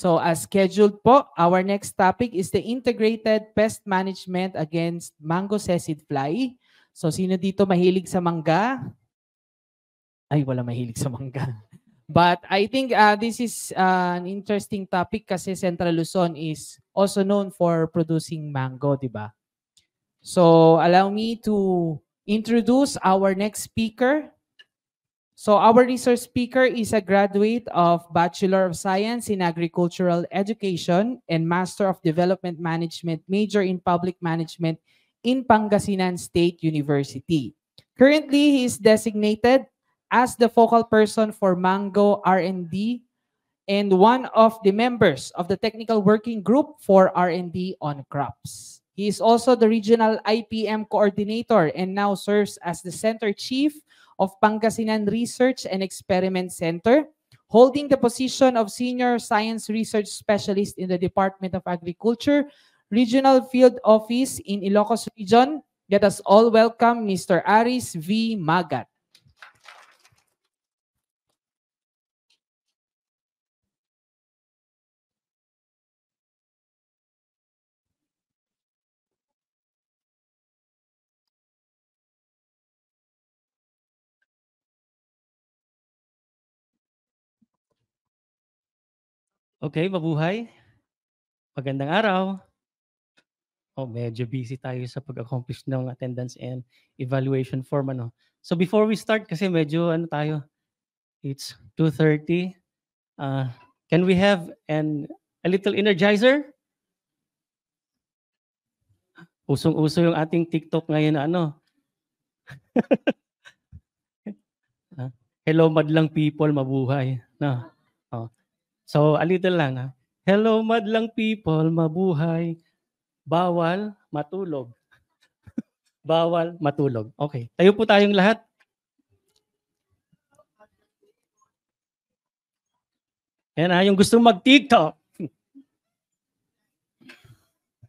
So as scheduled po, our next topic is the integrated pest management against mango cecid fly. So sino dito mahilig sa mangga? Ay, wala mahilig sa mangga. But I think uh, this is uh, an interesting topic kasi Central Luzon is also known for producing mango, di ba? So allow me to introduce our next speaker. So our research speaker is a graduate of Bachelor of Science in Agricultural Education and Master of Development Management major in Public Management in Pangasinan State University. Currently, he is designated as the focal person for Mango R&D and one of the members of the technical working group for R&D on crops. He is also the regional IPM coordinator and now serves as the center chief of Pangasinan Research and Experiment Center, holding the position of senior science research specialist in the Department of Agriculture, regional field office in Ilocos Region. Let us all welcome Mr. Aris V. Magat. Okay, mabuhay. Magandang araw. Oh, medyo busy tayo sa pag-accomplish ng attendance and evaluation form. Ano. So before we start, kasi medyo ano tayo, it's 2.30. Uh, ah, can we have an, a little energizer? Usong-uso yung ating TikTok ngayon. Ano? Ah, hello, madlang people, mabuhay. No. So, a little lang ha. Hello, madlang people, mabuhay. Bawal matulog. Bawal matulog. Okay. Tayo po tayong lahat. Yan ha, yung gusto mag-TikTok.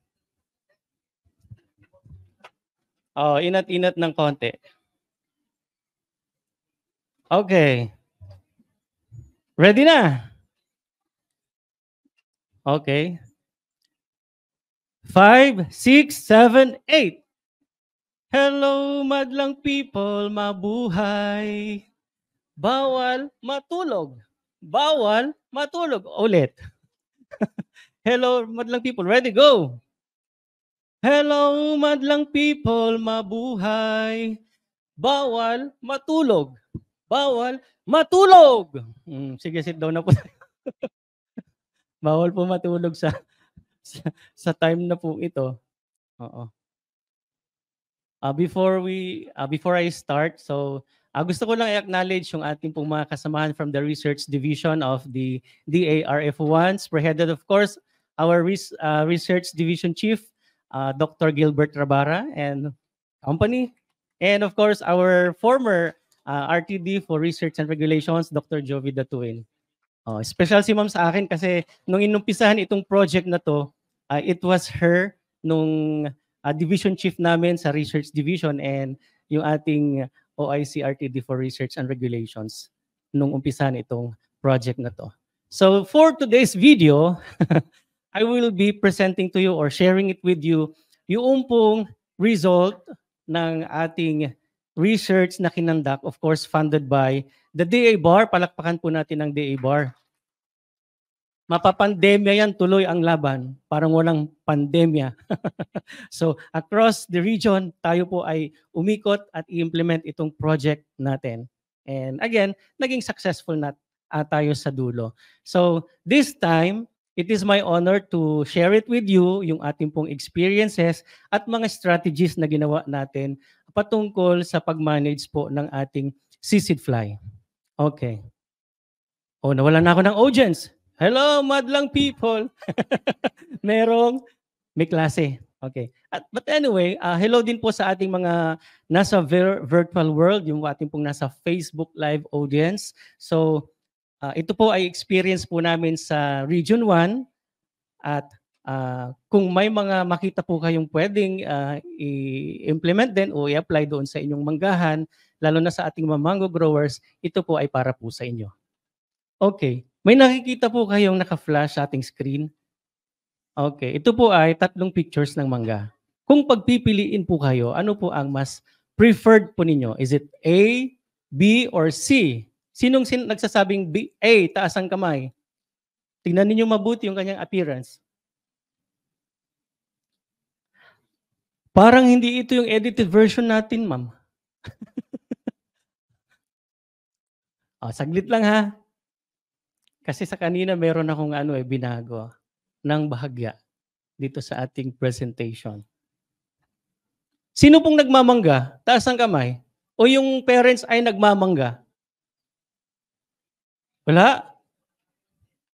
oh, inat-inat ng konti. Okay. Ready na? Okay. Five, six, seven, eight. Hello, madlang people, mabuhay. Bawal matulog. Bawal matulog. Ulit. Hello, madlang people. Ready, go. Hello, madlang people, mabuhay. Bawal matulog. Bawal matulog. Hmm, sige, sit down na po. Bawal po matulog sa, sa, sa time na po ito. Oo. Uh, before we uh, before I start, so uh, gusto ko lang i-acknowledge yung ating pong mga kasamahan from the research division of the DARF1, spearheaded of course our res- uh, research division chief uh, Dr. Gilbert Rabara and company and of course our former uh, RTD for research and regulations Dr. Jovi Datuin. Oh, special si ma'am sa akin kasi nung inumpisahan itong project na to, uh, it was her nung uh, division chief namin sa research division and yung ating OIC RTD for Research and Regulations nung umpisahan itong project na to. So for today's video, I will be presenting to you or sharing it with you yung pong result ng ating research na kinandak, of course funded by The DA Bar, palakpakan po natin ang DA Bar. Mapapandemya yan, tuloy ang laban. Parang walang pandemya. so across the region, tayo po ay umikot at i-implement itong project natin. And again, naging successful na uh, tayo sa dulo. So this time, it is my honor to share it with you, yung ating pong experiences at mga strategies na ginawa natin patungkol sa pag-manage po ng ating sisidfly. fly. Okay. Oh, nawala na ako ng audience. Hello, madlang people. Merong may klase. Okay. At, but anyway, uh, hello din po sa ating mga nasa vir- virtual world, yung ating pong nasa Facebook live audience. So, uh, ito po ay experience po namin sa Region 1 at uh, kung may mga makita po kayong pwedeng uh, i-implement din o i-apply doon sa inyong manggahan, lalo na sa ating mga mango growers, ito po ay para po sa inyo. Okay, may nakikita po kayong naka-flash sa ating screen? Okay, ito po ay tatlong pictures ng mangga. Kung pagpipiliin po kayo, ano po ang mas preferred po ninyo? Is it A, B, or C? Sinong sin nagsasabing B, A, taas ang kamay? Tingnan ninyo mabuti yung kanyang appearance. Parang hindi ito yung edited version natin, ma'am. Oh, saglit lang ha. Kasi sa kanina meron akong ano eh, binago ng bahagya dito sa ating presentation. Sino pong nagmamangga? Taas ang kamay. O yung parents ay nagmamangga? Wala.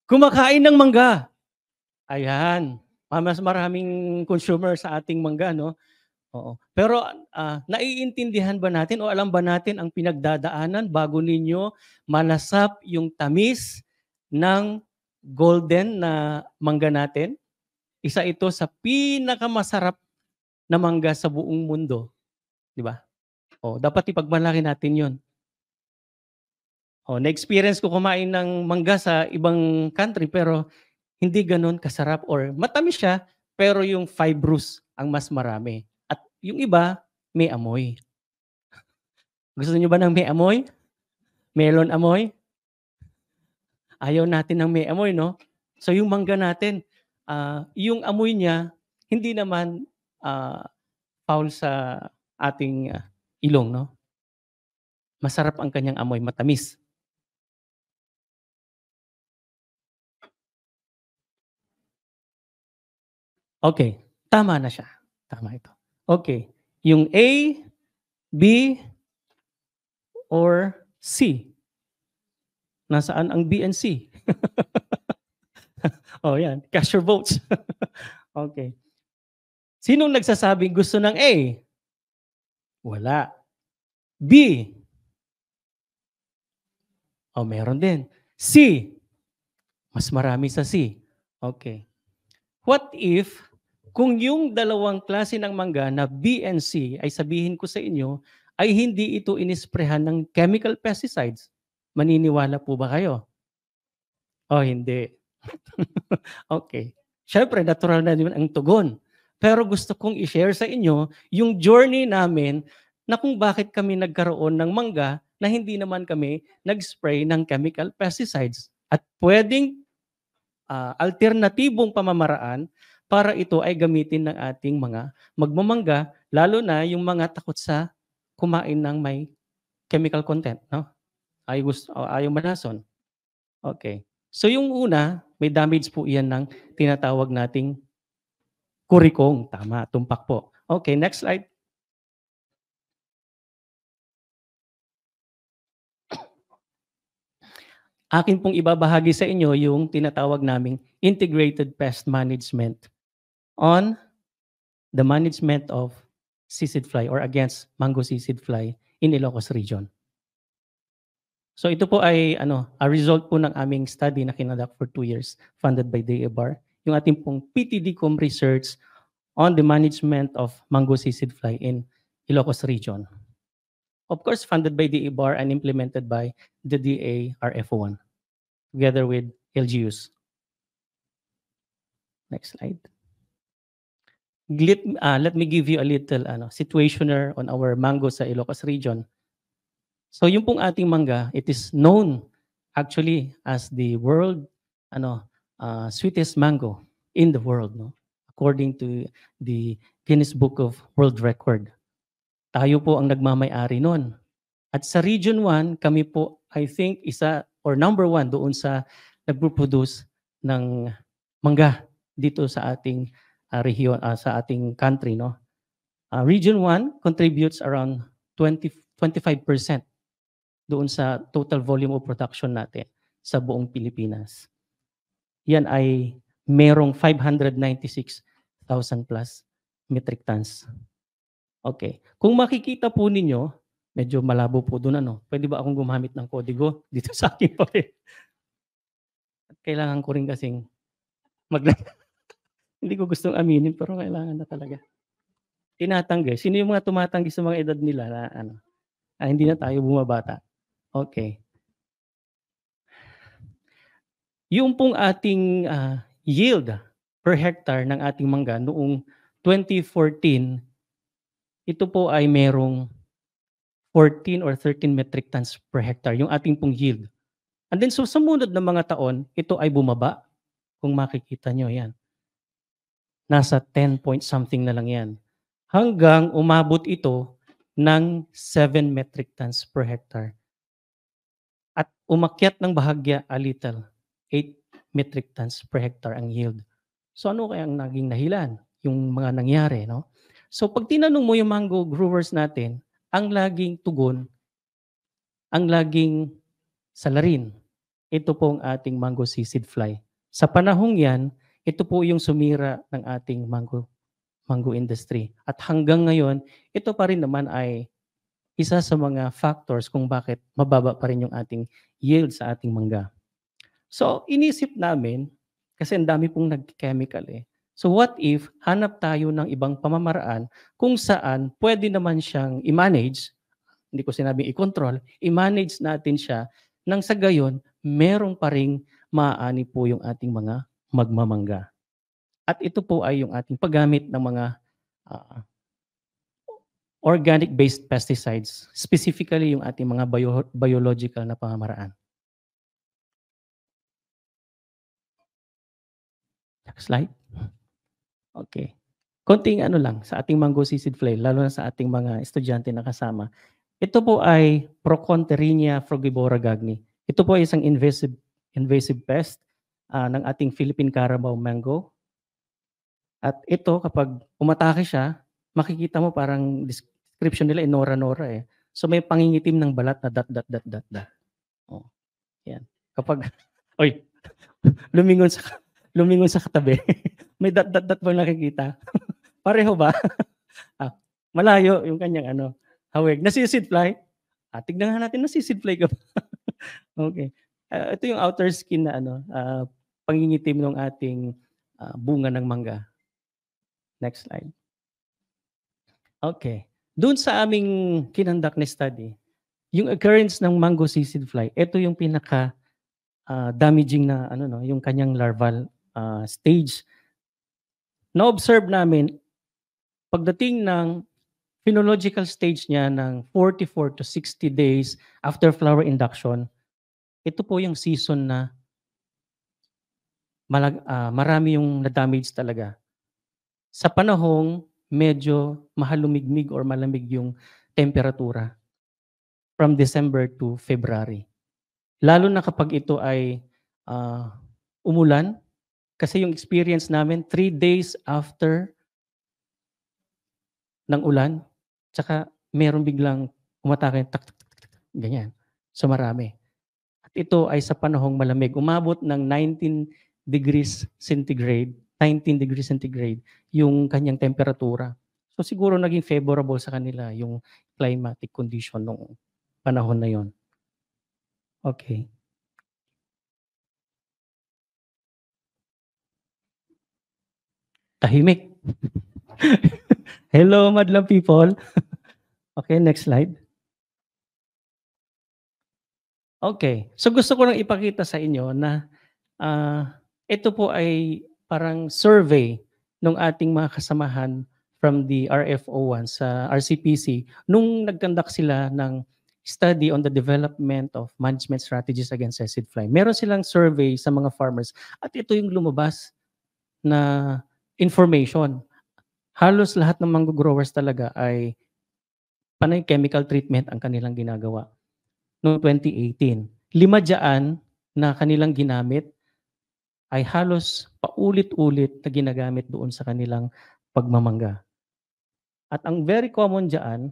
Kumakain ng mangga. Ayan. Mas maraming consumer sa ating mangga, no? Oo. Pero uh, naiintindihan ba natin o alam ba natin ang pinagdadaanan bago ninyo malasap yung tamis ng golden na mangga natin? Isa ito sa pinakamasarap na mangga sa buong mundo. Di ba? O, dapat ipagmalaki natin yon. O, na-experience ko kumain ng mangga sa ibang country pero hindi ganun kasarap or matamis siya pero yung fibrous ang mas marami. Yung iba, may amoy. Gusto niyo ba ng may amoy? Melon amoy? Ayaw natin ng may amoy, no? So yung mangga natin, uh, yung amoy niya, hindi naman uh, foul sa ating uh, ilong, no? Masarap ang kanyang amoy, matamis. Okay, tama na siya. Tama ito. Okay. Yung A, B, or C. Nasaan ang B and C? oh, yan. Cast your votes. okay. Sinong nagsasabing gusto ng A? Wala. B. O, oh, meron din. C. Mas marami sa C. Okay. What if kung yung dalawang klase ng mangga na B and C ay sabihin ko sa inyo, ay hindi ito inisprehan ng chemical pesticides. Maniniwala po ba kayo? O oh, hindi. okay. Siyempre, natural na naman ang tugon. Pero gusto kong i-share sa inyo yung journey namin na kung bakit kami nagkaroon ng mangga na hindi naman kami nag-spray ng chemical pesticides. At pwedeng uh, alternatibong pamamaraan para ito ay gamitin ng ating mga magmamangga, lalo na yung mga takot sa kumain ng may chemical content, no? Ay gusto ayaw manason. Okay. So yung una, may damage po iyan ng tinatawag nating kurikong. Tama, tumpak po. Okay, next slide. Akin pong ibabahagi sa inyo yung tinatawag naming integrated pest management on the management of seasid fly or against mango seasid fly in Ilocos region. So ito po ay ano, a result po ng aming study na kinadak for two years funded by DABAR. Yung ating pong PTDCOM research on the management of mango seasid fly in Ilocos region. Of course, funded by DABAR and implemented by the DARF1 together with LGUs. Next slide let, uh, let me give you a little ano, situationer on our mango sa Ilocos region. So yung pong ating mangga, it is known actually as the world ano uh, sweetest mango in the world no according to the Guinness Book of World Record. Tayo po ang nagmamay-ari noon. At sa Region 1, kami po I think isa or number one doon sa nagpo-produce ng mangga dito sa ating uh, ah, region uh, ah, sa ating country no uh, region 1 contributes around 20 25% doon sa total volume of production natin sa buong Pilipinas yan ay merong 596,000 plus metric tons okay kung makikita po ninyo medyo malabo po doon ano pwede ba akong gumamit ng kodigo dito sa akin pa kailangan ko rin kasing mag Hindi ko gustong aminin pero kailangan na talaga. Tinatanggi. Sino yung mga tumatanggi sa mga edad nila na ano? Ah, hindi na tayo bumabata. Okay. Yung pong ating uh, yield per hectare ng ating mangga noong 2014, ito po ay merong 14 or 13 metric tons per hectare, yung ating pong yield. And then so sa sumunod ng mga taon, ito ay bumaba. Kung makikita nyo, yan nasa 10 point something na lang yan. Hanggang umabot ito ng 7 metric tons per hectare. At umakyat ng bahagya a little, 8 metric tons per hectare ang yield. So ano kaya ang naging nahilan? Yung mga nangyari, no? So pag tinanong mo yung mango growers natin, ang laging tugon, ang laging salarin, ito pong ating mango seed fly. Sa panahong yan, ito po yung sumira ng ating mango, mango industry. At hanggang ngayon, ito pa rin naman ay isa sa mga factors kung bakit mababa pa rin yung ating yield sa ating mangga. So, inisip namin, kasi ang dami pong nag-chemical eh. So what if hanap tayo ng ibang pamamaraan kung saan pwede naman siyang i-manage, hindi ko sinabing i-control, i-manage natin siya nang sa gayon merong pa ring maaani po yung ating mga magmamangga. At ito po ay yung ating paggamit ng mga uh, organic-based pesticides, specifically yung ating mga bio- biological na pamamaraan. Next slide. Okay. Konting ano lang sa ating mango seed flay, lalo na sa ating mga estudyante na kasama. Ito po ay Proconterinia frugivora gagni. Ito po ay isang invasive invasive pest uh, ng ating Philippine Carabao Mango. At ito, kapag umatake siya, makikita mo parang description nila, inora-nora eh, eh. So may pangingitim ng balat na dot, dot, dot, dot, dot. Oh, yan. Kapag, oy, lumingon sa, lumingon sa katabi. may dot, dot, dot pa nakikita. Pareho ba? ah, malayo yung kanyang ano, hawig. Nasisid fly? Ah, tignan nga natin, nasisid fly ka ba? okay. Uh, ito yung outer skin na ano, uh, pangingitim ng ating uh, bunga ng mangga. Next slide. Okay. Doon sa aming kinandak na study, yung occurrence ng mango sisig fly, ito yung pinaka uh, damaging na ano no, yung kanyang larval uh, stage. Na-observe namin pagdating ng phenological stage niya ng 44 to 60 days after flower induction, ito po yung season na malag, uh, marami yung na-damage talaga. Sa panahong medyo mahalumigmig or malamig yung temperatura from December to February. Lalo na kapag ito ay uh, umulan, kasi yung experience namin, three days after ng ulan, tsaka meron biglang umatake, tak, tak, tak, tak, ganyan. sa marami. At ito ay sa panahong malamig. Umabot ng 19 degrees centigrade, 19 degrees centigrade, yung kanyang temperatura. So siguro naging favorable sa kanila yung climatic condition nung panahon na yon. Okay. Tahimik. Hello, madlang people. okay, next slide. Okay. So gusto ko lang ipakita sa inyo na uh, ito po ay parang survey ng ating mga kasamahan from the RFO1 sa RCPC nung nagkandak sila ng study on the development of management strategies against acid fly. Meron silang survey sa mga farmers at ito yung lumabas na information. Halos lahat ng mango growers talaga ay panay chemical treatment ang kanilang ginagawa. Noong 2018, lima dyan na kanilang ginamit ay halos paulit-ulit na ginagamit doon sa kanilang pagmamangga. At ang very common dyan,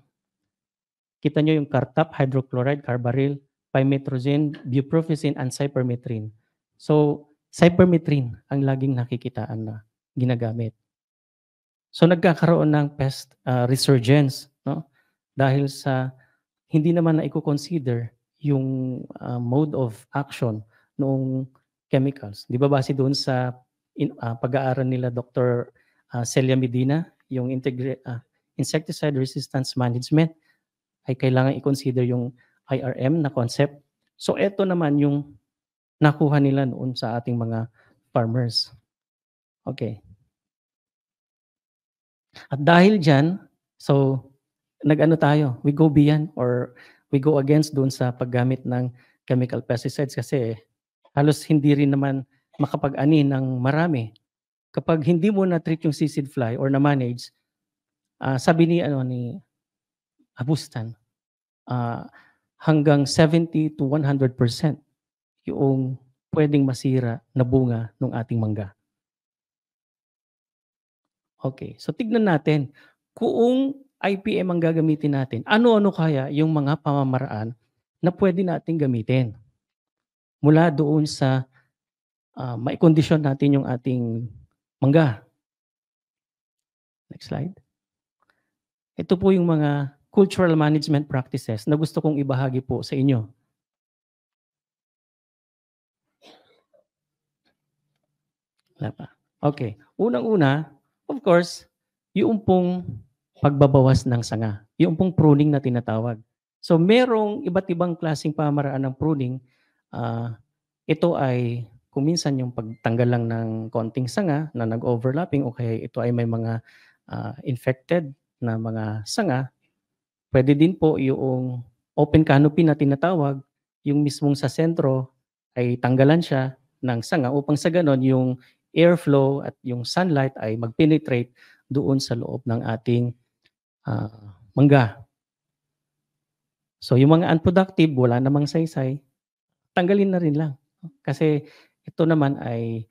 kita nyo yung cartap, hydrochloride, carbaryl, pimetrozine, buprofusine, and cypermethrin. So, cypermethrin ang laging nakikitaan na ginagamit. So, nagkakaroon ng pest uh, resurgence no? dahil sa hindi naman na i-consider yung uh, mode of action noong chemicals. Di ba base doon sa in, uh, pag-aaral nila Dr. Uh, ah, Celia Medina, yung integra- uh, insecticide resistance management ay kailangan i-consider yung IRM na concept. So ito naman yung nakuha nila noon sa ating mga farmers. Okay. At dahil dyan, so nag-ano tayo, we go beyond or we go against doon sa paggamit ng chemical pesticides kasi halos hindi rin naman makapag ani ng marami. Kapag hindi mo na-treat yung seasid fly or na-manage, uh, sabi ni, ano, ni Abustan, uh, ah, hanggang 70 to 100% yung pwedeng masira na bunga ng ating mangga. Okay, so tignan natin kung IPM ang gagamitin natin, ano-ano kaya yung mga pamamaraan na pwede nating gamitin mula doon sa uh, maikondisyon natin yung ating mangga. Next slide. Ito po yung mga cultural management practices na gusto kong ibahagi po sa inyo. Wala Okay. Unang-una, of course, yung pong pagbabawas ng sanga. Yung pong pruning na tinatawag. So merong iba't ibang klaseng pamaraan ng pruning Uh, ito ay kung minsan yung pagtanggal lang ng konting sanga na nag-overlapping o kaya ito ay may mga uh, infected na mga sanga, pwede din po yung open canopy na tinatawag, yung mismong sa sentro ay tanggalan siya ng sanga upang sa ganon yung airflow at yung sunlight ay magpenetrate doon sa loob ng ating uh, mangga. So yung mga unproductive, wala namang saysay, tanggalin na rin lang. Kasi ito naman ay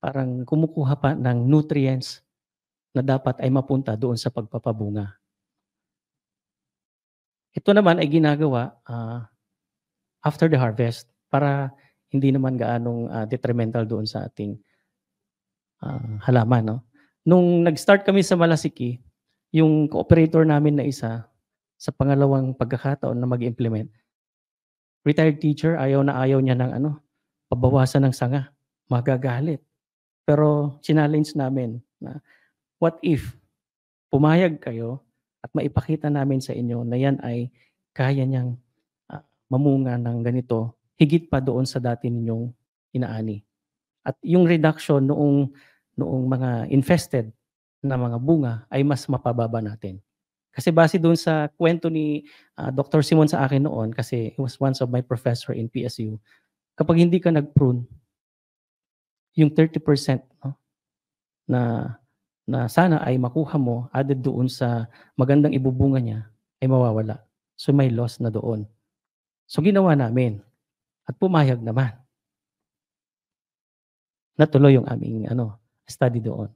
parang kumukuha pa ng nutrients na dapat ay mapunta doon sa pagpapabunga. Ito naman ay ginagawa uh, after the harvest para hindi naman gaanong uh, detrimental doon sa ating uh, halaman. No? Nung nag-start kami sa Malasiki, yung cooperator namin na isa, sa pangalawang pagkakataon na mag-implement, Retired teacher, ayaw na ayaw niya ng ano, pabawasan ng sanga. Magagalit. Pero challenge namin na what if pumayag kayo at maipakita namin sa inyo na yan ay kaya niyang uh, mamunga ng ganito higit pa doon sa dati ninyong inaani. At yung reduction noong noong mga infested na mga bunga ay mas mapababa natin. Kasi base doon sa kwento ni uh, ah, Dr. Simon sa akin noon, kasi he was once of my professor in PSU, kapag hindi ka nag-prune, yung 30% no, na, na sana ay makuha mo added doon sa magandang ibubunga niya ay mawawala. So may loss na doon. So ginawa namin at pumayag naman. Natuloy yung aming ano, study doon.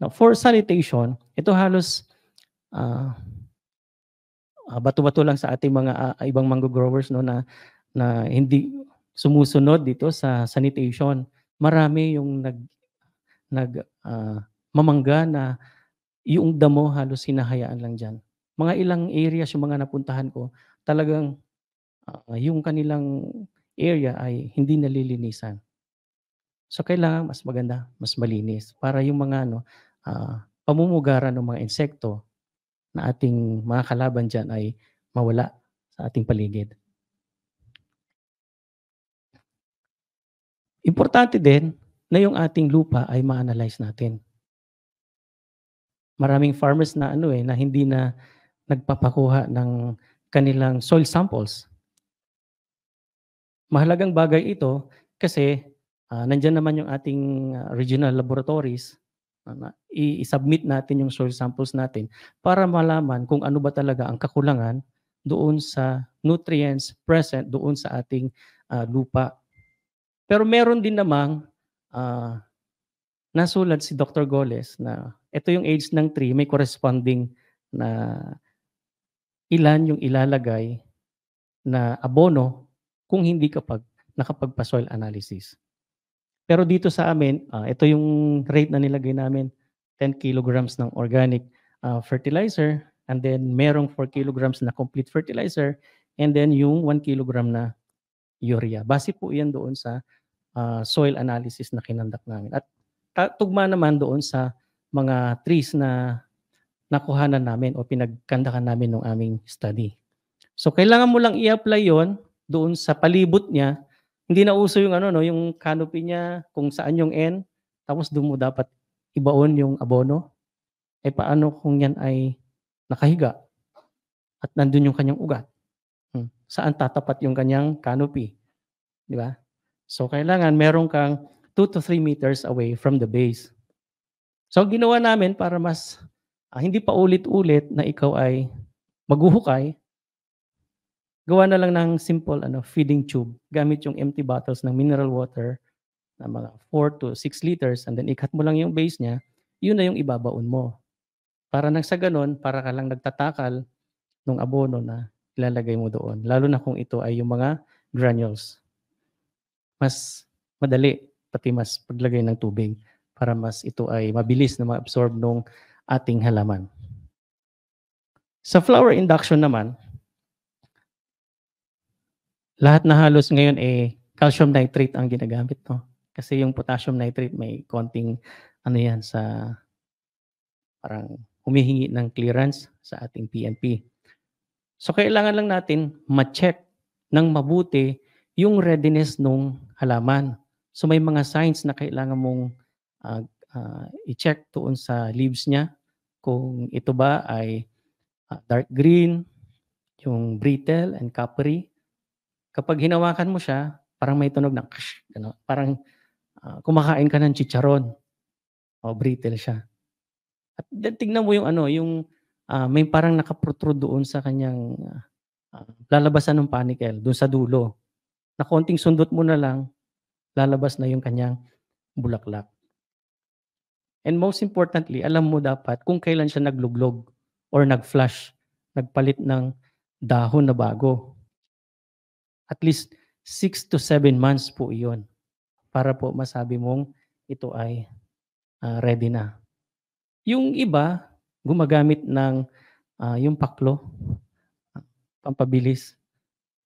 Now, for sanitation, ito halos uh, uh, bato-bato lang sa ating mga uh, ibang mango growers no na na hindi sumusunod dito sa sanitation. Marami yung nag nag uh, mamangga na yung damo halos hinahayaan lang diyan. Mga ilang areas yung mga napuntahan ko, talagang uh, yung kanilang area ay hindi nalilinisan. So kailangan mas maganda, mas malinis para yung mga ano uh, pamumugaran ng mga insekto na ating mga kalaban dyan ay mawala sa ating paligid. Importante din na yung ating lupa ay ma-analyze natin. Maraming farmers na ano eh, na hindi na nagpapakuha ng kanilang soil samples. Mahalagang bagay ito kasi uh, nandyan naman yung ating ah, regional laboratories Ah, i-submit natin yung soil samples natin para malaman kung ano ba talaga ang kakulangan doon sa nutrients present doon sa ating uh, lupa. Pero meron din namang uh, nasulat si Dr. Goles na ito yung age ng tree, may corresponding na ilan yung ilalagay na abono kung hindi kapag nakapagpa-soil analysis. Pero dito sa amin, uh, ito yung rate na nilagay namin, 10 kilograms ng organic uh, fertilizer and then merong 4 kilograms na complete fertilizer and then yung 1 kilogram na urea. Base po yan doon sa uh, soil analysis na kinandak namin. At tugma naman doon sa mga trees na nakuha na namin o pinagkandakan namin ng aming study. So kailangan mo lang i-apply yon doon sa palibot niya hindi na uso yung ano no, yung canopy niya kung saan yung N, tapos doon mo dapat ibaon yung abono. Eh paano kung yan ay nakahiga at nandun yung kanyang ugat? Hmm. Saan tatapat yung kanyang canopy? Di ba? So kailangan meron kang 2 to 3 meters away from the base. So ginawa namin para mas ah, hindi pa ulit-ulit na ikaw ay maghuhukay, gawa na lang ng simple ano, feeding tube gamit yung empty bottles ng mineral water na mga 4 to 6 liters and then ikat mo lang yung base niya, yun na yung ibabaon mo. Para nang sa ganun, para ka lang nagtatakal ng abono na ilalagay mo doon. Lalo na kung ito ay yung mga granules. Mas madali, pati mas paglagay ng tubig para mas ito ay mabilis na ma-absorb ng ating halaman. Sa flower induction naman, lahat na halos ngayon eh calcium nitrate ang ginagamit, no? Kasi yung potassium nitrate may konting ano yan sa parang humihingi ng clearance sa ating PNP. So kailangan lang natin ma-check ng mabuti yung readiness nung halaman. So may mga signs na kailangan mong uh, uh, i-check tuon sa leaves niya kung ito ba ay uh, dark green, yung brittle and coppery, kapag hinawakan mo siya, parang may tunog ng kash, gano, parang uh, kumakain ka ng chicharon. O, brittle siya. At tignan mo yung ano, yung uh, may parang nakaprotrude doon sa kanyang uh, lalabasan ng panikel, doon sa dulo. Na konting sundot mo na lang, lalabas na yung kanyang bulaklak. And most importantly, alam mo dapat kung kailan siya nagluglog or nag-flash, nagpalit ng dahon na bago. At least 6 to 7 months po iyon para po masabi mong ito ay uh, ready na. Yung iba, gumagamit ng uh, yung paklo, ah, pampabilis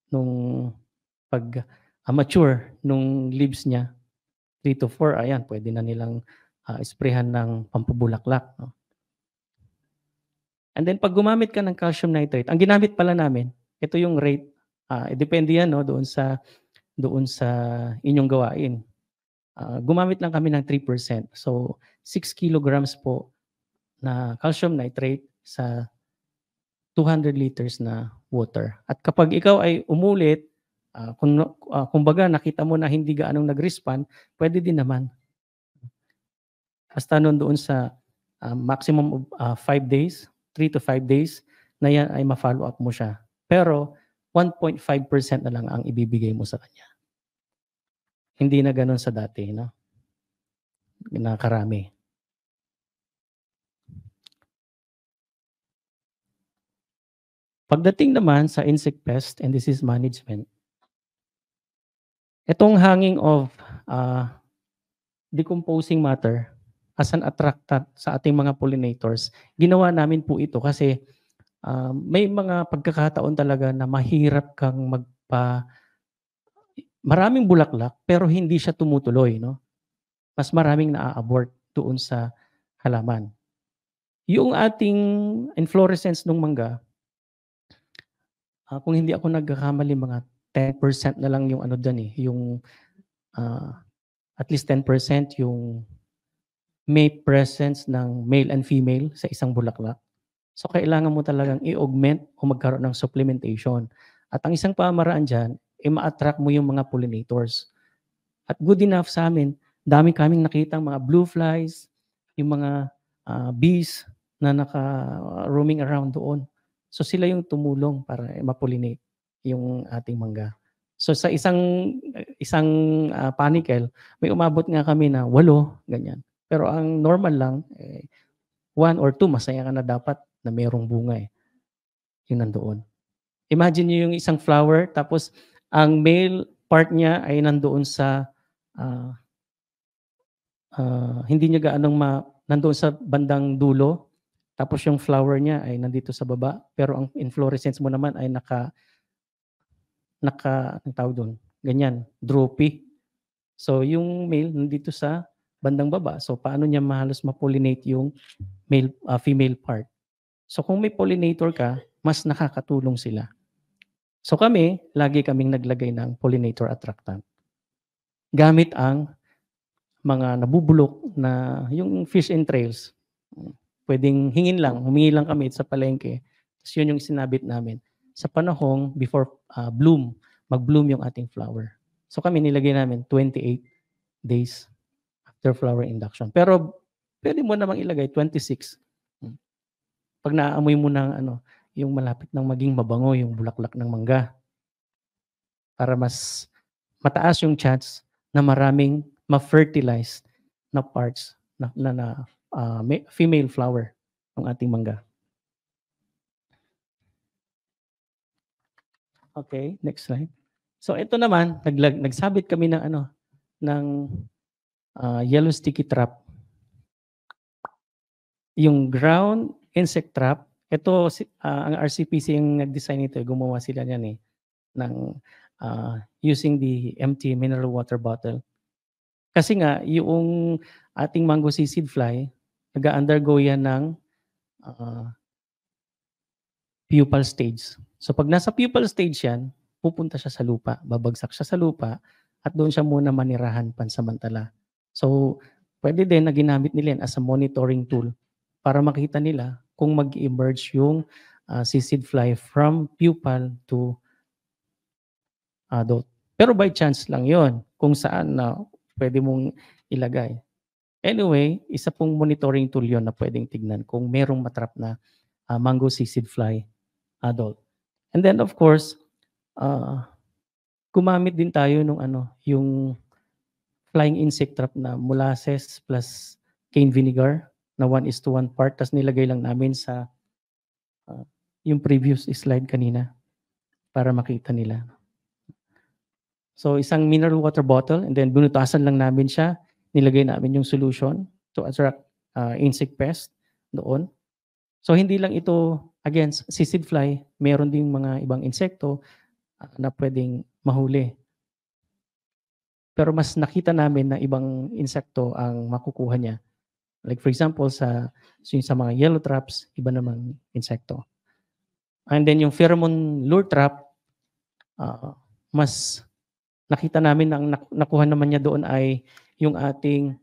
nung pag uh, mature nung leaves niya. 3 to 4, ayan, pwede na nilang uh, isprehan ng pampabulaklak. No? And then pag gumamit ka ng calcium nitrate, ang ginamit pala namin, ito yung rate Uh, depende yan no, doon sa doon sa inyong gawain. Uh, gumamit lang kami ng 3%. So 6 kilograms po na calcium nitrate sa 200 liters na water. At kapag ikaw ay umulit, uh, kung, uh, kumbaga nakita mo na hindi gaanong nag-respond, pwede din naman. Basta nun doon sa uh, maximum of 5 uh, days, 3 to 5 days, na yan ay ma-follow up mo siya. Pero 1.5% na lang ang ibibigay mo sa kanya. Hindi na ganun sa dati, no? Nakarami. Pagdating naman sa insect pest and disease management, itong hanging of uh, decomposing matter as an attractant sa ating mga pollinators, ginawa namin po ito kasi uh, may mga pagkakataon talaga na mahirap kang magpa maraming bulaklak pero hindi siya tumutuloy, no? Mas maraming na abort doon sa halaman. Yung ating inflorescence ng mangga, uh, kung hindi ako nagkakamali, mga 10% na lang yung ano dyan eh, yung uh, at least 10% yung may presence ng male and female sa isang bulaklak. So, kailangan mo talagang i-augment o magkaroon ng supplementation. At ang isang pamaraan dyan, ay eh, ma-attract mo yung mga pollinators. At good enough sa amin, dami kaming nakita mga blue flies, yung mga uh, bees na naka-roaming around doon. So sila yung tumulong para eh, ma-pollinate yung ating mangga. So sa isang isang uh, panicle, may umabot nga kami na walo, ganyan. Pero ang normal lang, eh, one or two, masaya ka na dapat na merong bunga eh. Yung nandoon. Imagine niyo yung isang flower tapos ang male part niya ay nandoon sa uh, uh, hindi niya gaanong ma, nandoon sa bandang dulo tapos yung flower niya ay nandito sa baba pero ang inflorescence mo naman ay naka naka ang tawag doon ganyan droopy so yung male nandito sa bandang baba so paano niya mahalos mapollinate yung male uh, female part So kung may pollinator ka, mas nakakatulong sila. So kami, lagi kaming naglagay ng pollinator attractant. Gamit ang mga nabubulok na yung fish entrails. Pwedeng hingin lang, humingi lang kami sa palengke. Tapos yun yung sinabit namin. Sa panahong before uh, bloom, mag-bloom yung ating flower. So kami nilagay namin 28 days after flower induction. Pero pwede mo namang ilagay 26 pag naaamoy mo ng ano, yung malapit ng maging mabango, yung bulaklak ng mangga. Para mas mataas yung chance na maraming ma-fertilize na parts na, na, na uh, female flower ng ating mangga. Okay, next slide. So ito naman, naglag, nagsabit kami ng ano, ng uh, yellow sticky trap. Yung ground insect trap. Ito, uh, ang RCPC yung nag-design nito. Eh, gumawa sila niyan eh. Ng, uh, using the empty mineral water bottle. Kasi nga, yung ating mango seed fly, nag-undergo yan ng uh, pupal stage. So pag nasa pupal stage yan, pupunta siya sa lupa, babagsak siya sa lupa, at doon siya muna manirahan pansamantala. So pwede din na ginamit nila yan as a monitoring tool para makita nila kung mag-emerge yung uh, ah, sissid fly from pupal to adult. Pero by chance lang yon kung saan na uh, pwede mong ilagay. Anyway, isa pong monitoring tool yon na pwedeng tignan kung merong matrap na uh, mango seed fly adult. And then of course, uh, gumamit din tayo nung ano, yung flying insect trap na molasses plus cane vinegar na 1 is to 1 part, tapos nilagay lang namin sa uh, yung previous slide kanina para makita nila. So isang mineral water bottle and then binutasan lang namin siya, nilagay namin yung solution to attract uh, insect pest doon. So hindi lang ito, against sissid fly, meron ding mga ibang insekto uh, na pwedeng mahuli. Pero mas nakita namin na ibang insekto ang makukuha niya Like for example, sa, so sa mga yellow traps, iba namang insekto. And then yung pheromone lure trap, uh, mas nakita namin na ang nakuha naman niya doon ay yung ating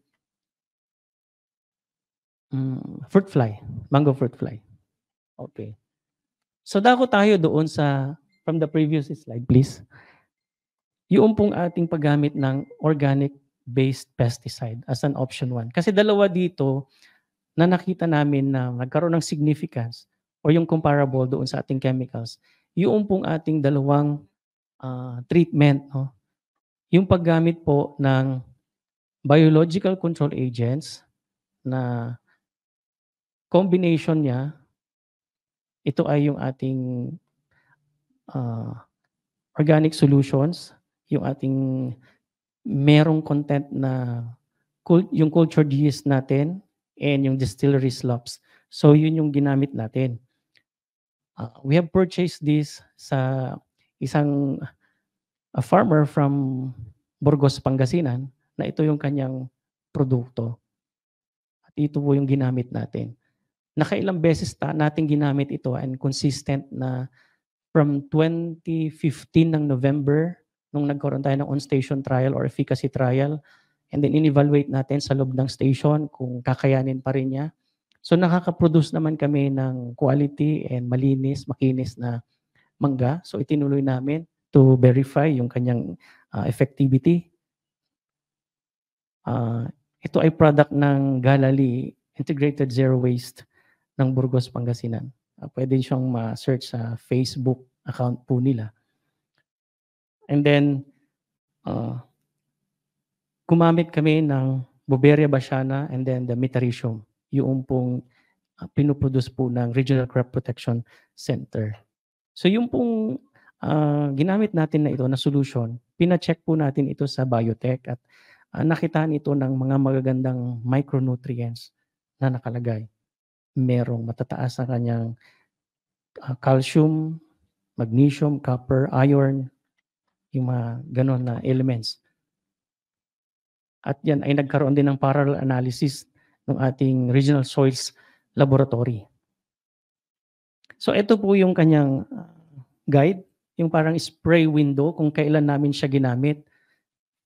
um, fruit fly, mango fruit fly. Okay. So dako tayo doon sa, from the previous slide please, yung pong ating paggamit ng organic based pesticide as an option one. Kasi dalawa dito na nakita namin na nagkaroon ng significance or yung comparable doon sa ating chemicals, yung pong ating dalawang uh, treatment, no? yung paggamit po ng biological control agents na combination niya, ito ay yung ating uh, organic solutions, yung ating merong content na cult, yung cultured yeast natin and yung distillery slops. So yun yung ginamit natin. Uh, we have purchased this sa isang a farmer from Burgos, Pangasinan na ito yung kanyang produkto. At ito po yung ginamit natin. Nakailang beses ta natin ginamit ito and consistent na from 2015 ng November nung nagkaroon tayo ng on-station trial or efficacy trial. And then in-evaluate natin sa loob ng station kung kakayanin pa rin niya. So nakaka-produce naman kami ng quality and malinis, makinis na mangga. So itinuloy namin to verify yung kanyang uh, effectivity. Uh, ito ay product ng Galali Integrated Zero Waste ng Burgos, Pangasinan. Uh, pwede siyang ma-search sa Facebook account po nila. And then, uh, gumamit kami ng Boberia Basiana and then the Mitaricium, yung pong uh, pinuproduce po ng Regional Crop Protection Center. So yung pong uh, ginamit natin na ito na solution, pina-check po natin ito sa biotech at uh, nakitaan ito ng mga magagandang micronutrients na nakalagay. Merong matataas ang kanyang uh, calcium, magnesium, copper, iron, yung mga ganon na elements. At yan ay nagkaroon din ng parallel analysis ng ating Regional Soils Laboratory. So ito po yung kanyang ah, guide, yung parang spray window kung kailan namin siya ginamit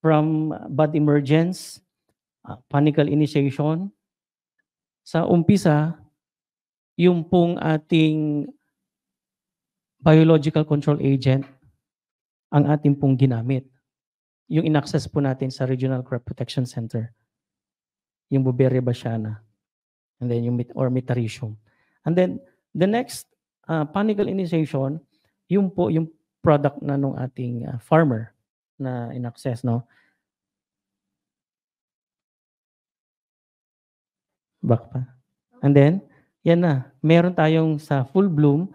from bad emergence, uh, panical initiation. Sa umpisa, yung pong ating biological control agent ang ating pong ginamit. Yung inaccess po natin sa Regional Crop Protection Center. Yung Buberia basiana. And then yung mit or mitaricium. And then the next uh, ah, panicle initiation, yung po yung product na nung ating uh, farmer na inaccess no. Back pa. And then, yan na. Meron tayong sa full bloom.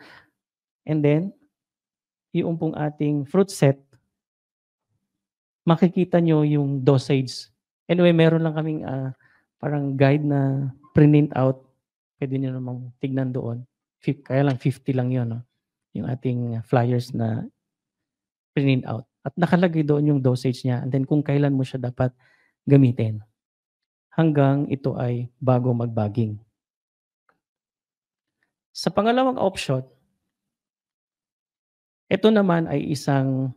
And then, yung pong ating fruit set, makikita nyo yung dosage. Anyway, meron lang kaming uh, parang guide na print out. Pwede nyo namang tignan doon. Fif- kaya lang 50 lang yun. No? Yung ating flyers na print out. At nakalagay doon yung dosage niya. And then kung kailan mo siya dapat gamitin. Hanggang ito ay bago magbaging. Sa pangalawang option, ito naman ay isang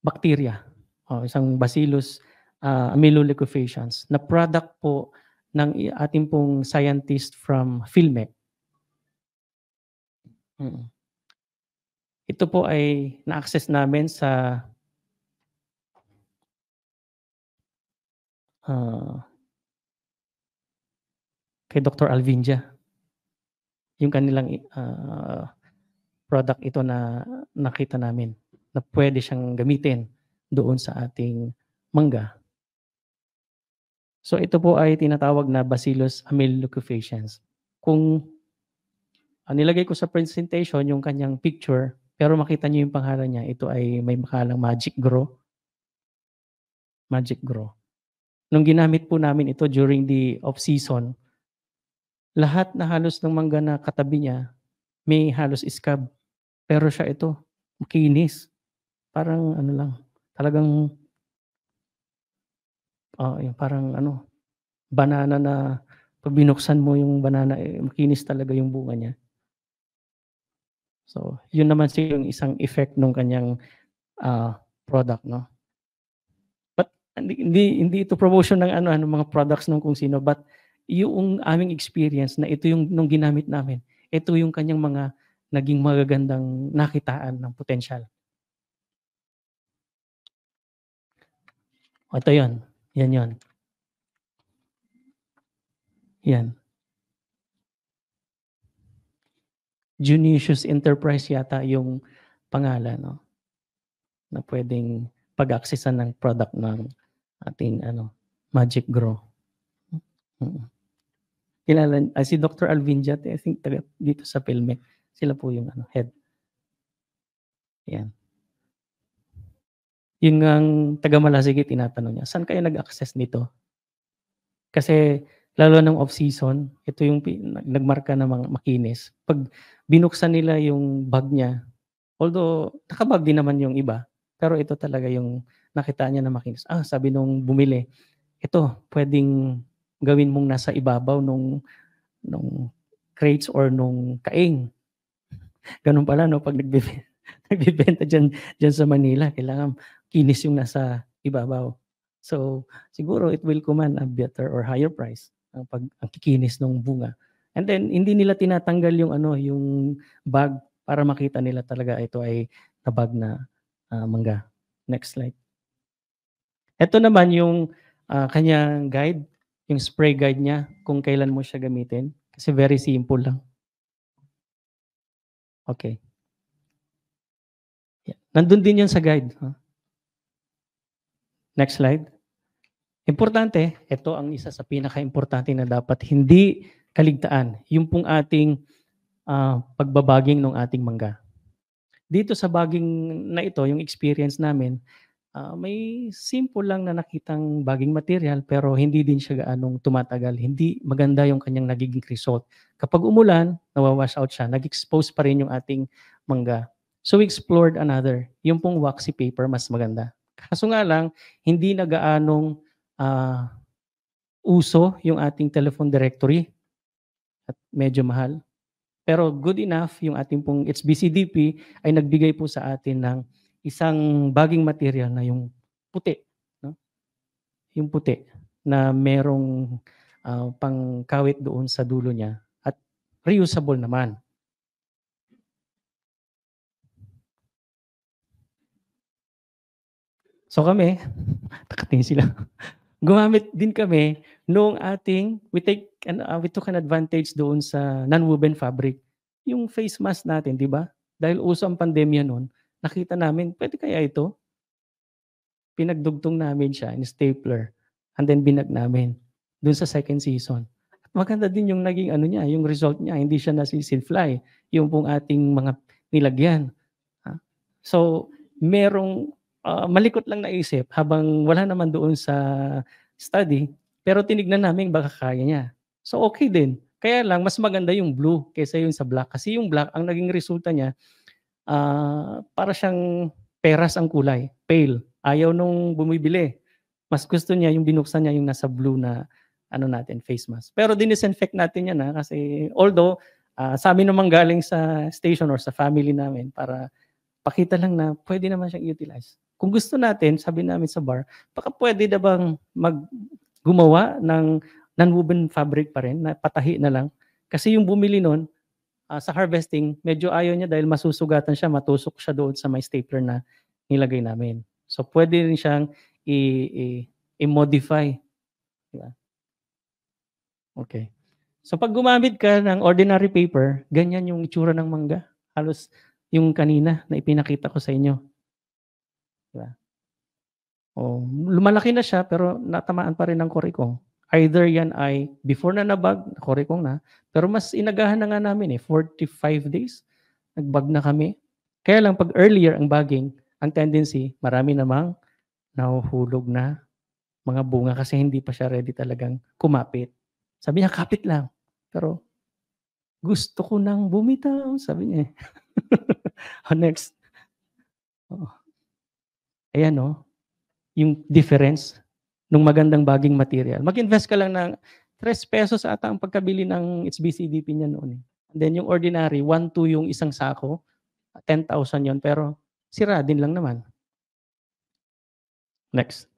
bacteria, o isang Bacillus uh, ah, amyloleucofaciens na product po ng ating pong scientist from PhilMec. Hmm. Ito po ay na-access namin sa uh, kay Dr. Alvinja. Yung kanilang uh, product ito na nakita namin na pwede siyang gamitin doon sa ating mangga. So ito po ay tinatawag na Bacillus amylocuffaciens. Kung uh, nilagay ko sa presentation yung kanyang picture, pero makita niyo yung pangalan niya, ito ay may makalang Magic Grow. Magic Grow. Nung ginamit po namin ito during the off-season, lahat na halos ng mangga na katabi niya, may halos scab pero siya ito, makinis. Parang ano lang, talagang uh, yung parang ano, banana na pag binuksan mo yung banana, eh, makinis talaga yung bunga niya. So, yun naman siya yung isang effect ng kanyang uh, product, no? But hindi hindi ito promotion ng ano ano mga products ng kung sino, but yung aming experience na ito yung nung ginamit namin. Ito yung kanyang mga naging magagandang nakitaan ng potential. potensyal. Ito yon Yan yon Yan. Junicious Enterprise yata yung pangalan, no? Na pwedeng pag-accessan ng product ng ating ano, Magic Grow. Kilala, uh, si Dr. Alvin Jat, I think taga dito sa Pelme. Sila po yung ano, head. Yan. Yung ang taga Malasigi, tinatanong niya, saan kayo nag-access nito? Kasi lalo ng off-season, ito yung nagmarka ng mga makinis. Pag binuksan nila yung bag niya, although nakabag din naman yung iba, pero ito talaga yung nakita niya na makinis. Ah, sabi nung bumili, ito, pwedeng gawin mong nasa ibabaw nung, nung crates or nung kaing. Ganun pala, no? Pag nagbibenta, nagbibenta dyan, dyan sa Manila, kailangan kinis yung nasa ibabaw. So, siguro it will command a better or higher price ang pag ang kikinis ng bunga. And then hindi nila tinatanggal yung ano, yung bag para makita nila talaga ito ay nabag na uh, mangga. Next slide. Ito naman yung uh, kanyang guide, yung spray guide niya kung kailan mo siya gamitin kasi very simple lang. Okay. Nandun din yun sa guide. Next slide. Importante, ito ang isa sa pinaka-importante na dapat hindi kaligtaan. Yung pong ating uh, pagbabaging ng ating mangga. Dito sa baging na ito, yung experience namin, uh, may simple lang na nakitang baging material pero hindi din siya gaanong tumatagal. Hindi maganda yung kanyang nagiging result. Kapag umulan, nawawash out siya. Nag-expose pa rin yung ating mangga. So we explored another. Yung pong waxy paper, mas maganda. Kaso nga lang, hindi na gaanong uh, uso yung ating telephone directory. At medyo mahal. Pero good enough yung ating pong it's BCDP ay nagbigay po sa atin ng isang baging material na yung puti. No? Yung puti na merong uh, pangkawit doon sa dulo niya reusable naman. So kami, nakatingin sila. Gumamit din kami noong ating, we take, uh, we took an advantage doon sa non-woven fabric. Yung face mask natin, di ba? Dahil uso ang pandemya noon, nakita namin, pwede kaya ito? Pinagdugtong namin siya in stapler and then binag namin doon sa second season maganda din yung naging ano niya, yung result niya. Hindi siya nasisinfly. Yung pong ating mga nilagyan. So, merong uh, malikot lang naisip habang wala naman doon sa study, pero tinignan namin baka kaya niya. So, okay din. Kaya lang, mas maganda yung blue kaysa yung sa black. Kasi yung black, ang naging resulta niya, uh, para siyang peras ang kulay, pale. Ayaw nung bumibili. Mas gusto niya yung binuksan niya yung nasa blue na ano natin, face mask. Pero dinisinfect natin yan ha, kasi although uh, sa amin naman galing sa station or sa family namin para pakita lang na pwede naman siyang utilize. Kung gusto natin, sabi namin sa bar, baka pwede na bang mag gumawa ng non-woven fabric pa rin, na patahi na lang. Kasi yung bumili nun, uh, sa harvesting, medyo ayaw niya dahil masusugatan siya, matusok siya doon sa may stapler na nilagay namin. So pwede rin siyang i-modify. I- i- modify diba? Okay. So pag gumamit ka ng ordinary paper, ganyan yung itsura ng mangga. Halos yung kanina na ipinakita ko sa inyo. Diba? O, lumalaki na siya pero natamaan pa rin ng kore ko. Either yan ay before na nabag, kore kong na, pero mas inagahan na nga namin eh, 45 days, nagbag na kami. Kaya lang pag earlier ang bagging, ang tendency, marami namang nahuhulog na mga bunga kasi hindi pa siya ready talagang kumapit. Sabi niya, kapit lang. Pero, gusto ko nang bumitaw, sabi niya. Eh. oh, next. Oh. Ayan, no? Oh. Yung difference ng magandang baging material. Mag-invest ka lang ng 3 pesos ata ang pagkabili ng HBCDP niya noon. Eh. And then yung ordinary, 1-2 yung isang sako, 10,000 yon pero sira din lang naman. Next.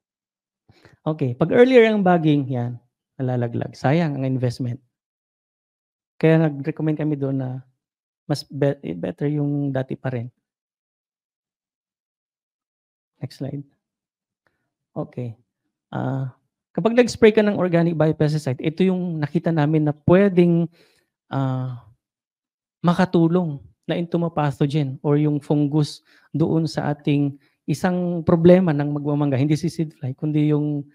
Okay, pag earlier ang bagging, yan, nalalaglag. Sayang ang investment. Kaya nag-recommend kami doon na mas be- eh, better yung dati pa rin. Next slide. Okay. Uh, kapag nag-spray ka ng organic biopesticide, ito yung nakita namin na pwedeng uh, makatulong na entomopathogen or yung fungus doon sa ating isang problema ng magmamangga. Hindi si seed fly, kundi yung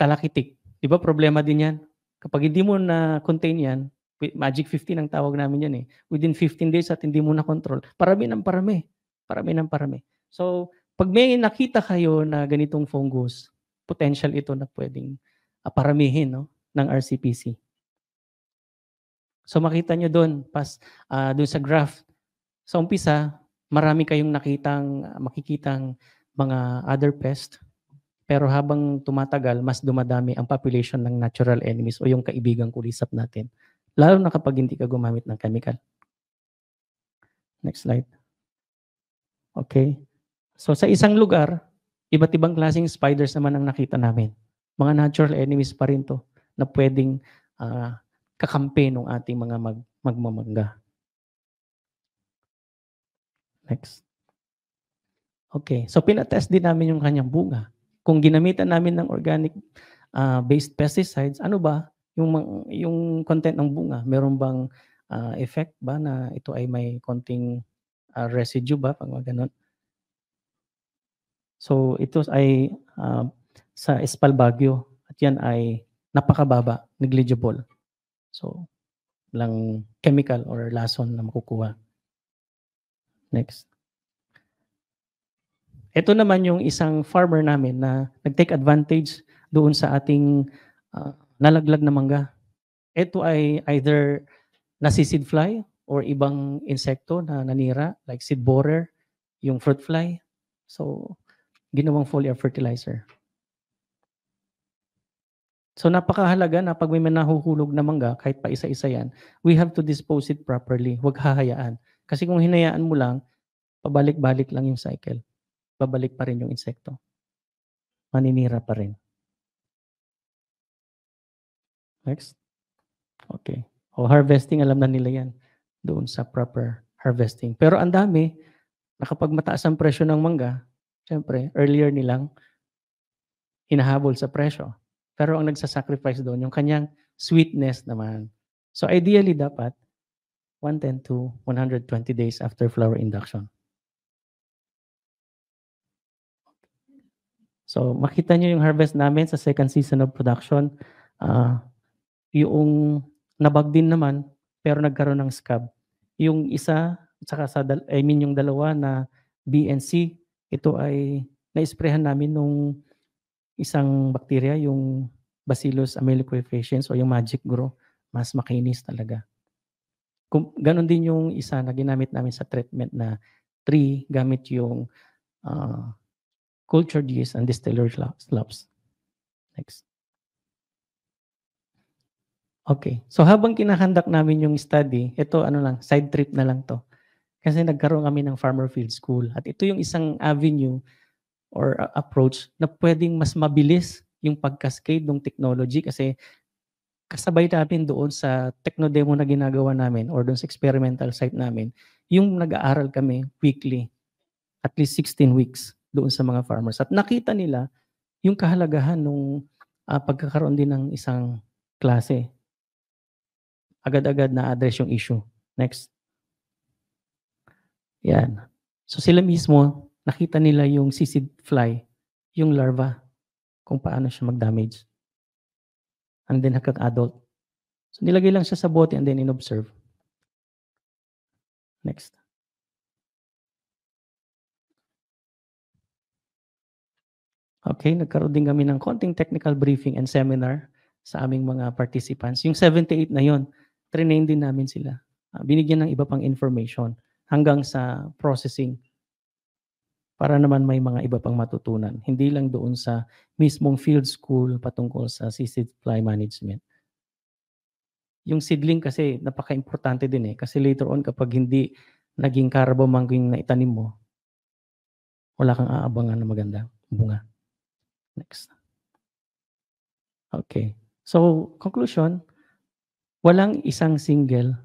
talakitik. Di ba problema din yan? Kapag hindi mo na-contain yan, Magic 15 ang tawag namin yan eh. Within 15 days at hindi mo na-control, parami ng parami. Parami ng parami. So, pag may nakita kayo na ganitong fungus, potential ito na pwedeng uh, paramihin no, ng RCPC. So makita nyo doon, pas, uh, ah, doon sa graph, sa umpisa, marami kayong nakitang, makikitang mga other pests pero habang tumatagal, mas dumadami ang population ng natural enemies o yung kaibigang kulisap natin. Lalo na kapag hindi ka gumamit ng chemical. Next slide. Okay. So sa isang lugar, iba't ibang klaseng spiders naman ang nakita namin. Mga natural enemies pa rin to na pwedeng uh, kakampi ng ating mga mag magmamangga. Next. Okay, so pinatest din namin yung kanyang bunga. Kung ginamitan namin ng organic uh, based pesticides, ano ba yung yung content ng bunga? Meron bang uh, effect ba na ito ay may konting uh, residue ba pag ganun? So ito ay uh, sa Espalbagyo at yan ay napakababa, negligible. So lang chemical or lason na makukuha. Next. Ito naman yung isang farmer namin na nag-take advantage doon sa ating uh, nalaglag na mangga. Ito ay either nasisid fly or ibang insekto na nanira like seed borer, yung fruit fly. So, ginawang foliar fertilizer. So napakahalaga na pag may nahuhulog na mangga, kahit pa isa-isa yan, we have to dispose it properly. Huwag hahayaan. Kasi kung hinayaan mo lang, pabalik-balik lang yung cycle babalik pa rin yung insekto. Maninira pa rin. Next. Okay. O oh, harvesting, alam na nila yan doon sa proper harvesting. Pero ang dami, nakapag mataas ang presyo ng mangga, syempre, earlier nilang hinahabol sa presyo. Pero ang nagsasacrifice doon, yung kanyang sweetness naman. So ideally dapat, 110 to 120 days after flower induction. So makita nyo yung harvest namin sa second season of production. Uh, yung nabag din naman, pero nagkaroon ng scab. Yung isa, saka sa, I mean yung dalawa na B and C, ito ay naisprehan namin nung isang bakterya, yung Bacillus amylocoefficiens o yung magic grow. Mas makinis talaga. Kung, ganun din yung isa na ginamit namin sa treatment na 3 gamit yung uh, cultured yeast, and distillery slops. Next. Okay. So habang kinahandak namin yung study, ito ano lang, side trip na lang to. Kasi nagkaroon kami ng Farmer Field School. At ito yung isang avenue or approach na pwedeng mas mabilis yung pag-cascade ng technology kasi kasabay natin doon sa technodemo na ginagawa namin or doon sa experimental site namin, yung nag-aaral kami weekly, at least 16 weeks doon sa mga farmers. At nakita nila yung kahalagahan ng uh, ah, pagkakaroon din ng isang klase. Agad-agad na-address yung issue. Next. Yan. So sila mismo, nakita nila yung sisid fly, yung larva, kung paano siya mag-damage. And then hanggang adult. So nilagay lang siya sa bote and then inobserve. Next. Okay, nagkaroon din kami ng konting technical briefing and seminar sa aming mga participants. Yung 78 na yon, trinain din namin sila. Uh, binigyan ng iba pang information hanggang sa processing para naman may mga iba pang matutunan. Hindi lang doon sa mismong field school patungkol sa seed supply management. Yung seedling kasi napaka-importante din eh. Kasi later on kapag hindi naging carabomangking na itanim mo, wala kang aabangan na maganda bunga. Next. Okay. So, conclusion, walang isang single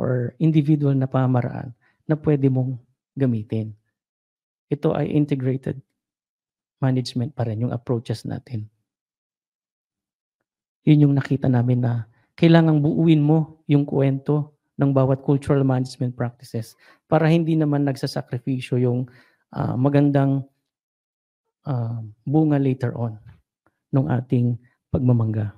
or individual na pamaraan na pwede mong gamitin. Ito ay integrated management pa rin yung approaches natin. Yun yung nakita namin na kailangang buuin mo yung kwento ng bawat cultural management practices para hindi naman nagsasakripisyo yung uh, magandang uh, bunga later on ng ating pagmamangga.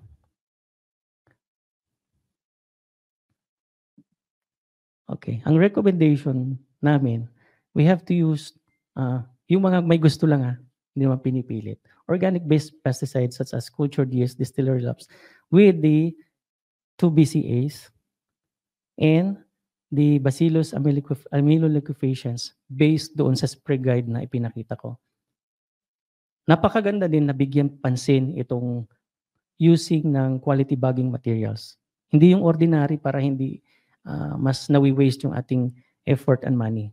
Okay, ang recommendation namin, we have to use uh, yung mga may gusto lang ha, ah, hindi naman pinipilit. Organic-based pesticides such as cultured yeast, distillery lops, with the 2BCAs and the Bacillus amyloliquefaciens based doon sa spray guide na ipinakita ko. Napakaganda din na bigyan pansin itong using ng quality bagging materials. Hindi yung ordinary para hindi uh, mas nawi-waste yung ating effort and money.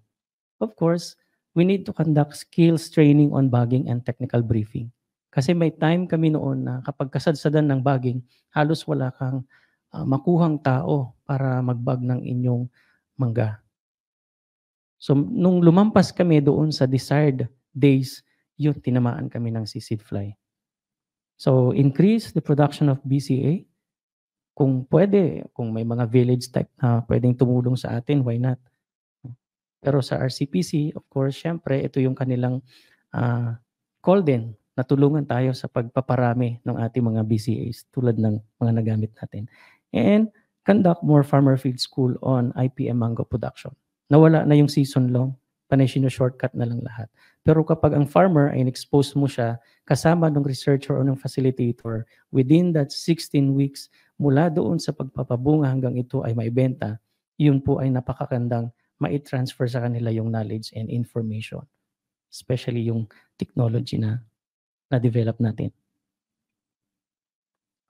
Of course, we need to conduct skills training on bagging and technical briefing. Kasi may time kami noon na kapag kasadsadan ng bagging, halos wala kang uh, makuhang tao para magbag ng inyong mangga. So nung lumampas kami doon sa desired days yung tinamaan kami ng seed fly. So increase the production of BCA. Kung pwede, kung may mga village type na pwedeng tumulong sa atin, why not? Pero sa RCPC, of course, syempre, ito yung kanilang uh, call din. Natulungan tayo sa pagpaparami ng ating mga BCAs tulad ng mga nagamit natin. And conduct more farmer field school on IPM mango production. Nawala na yung season long panay sino-shortcut na lang lahat. Pero kapag ang farmer ay expose mo siya kasama ng researcher o ng facilitator within that 16 weeks mula doon sa pagpapabunga hanggang ito ay maibenta, yun po ay napakakandang mai-transfer sa kanila yung knowledge and information. Especially yung technology na na-develop natin.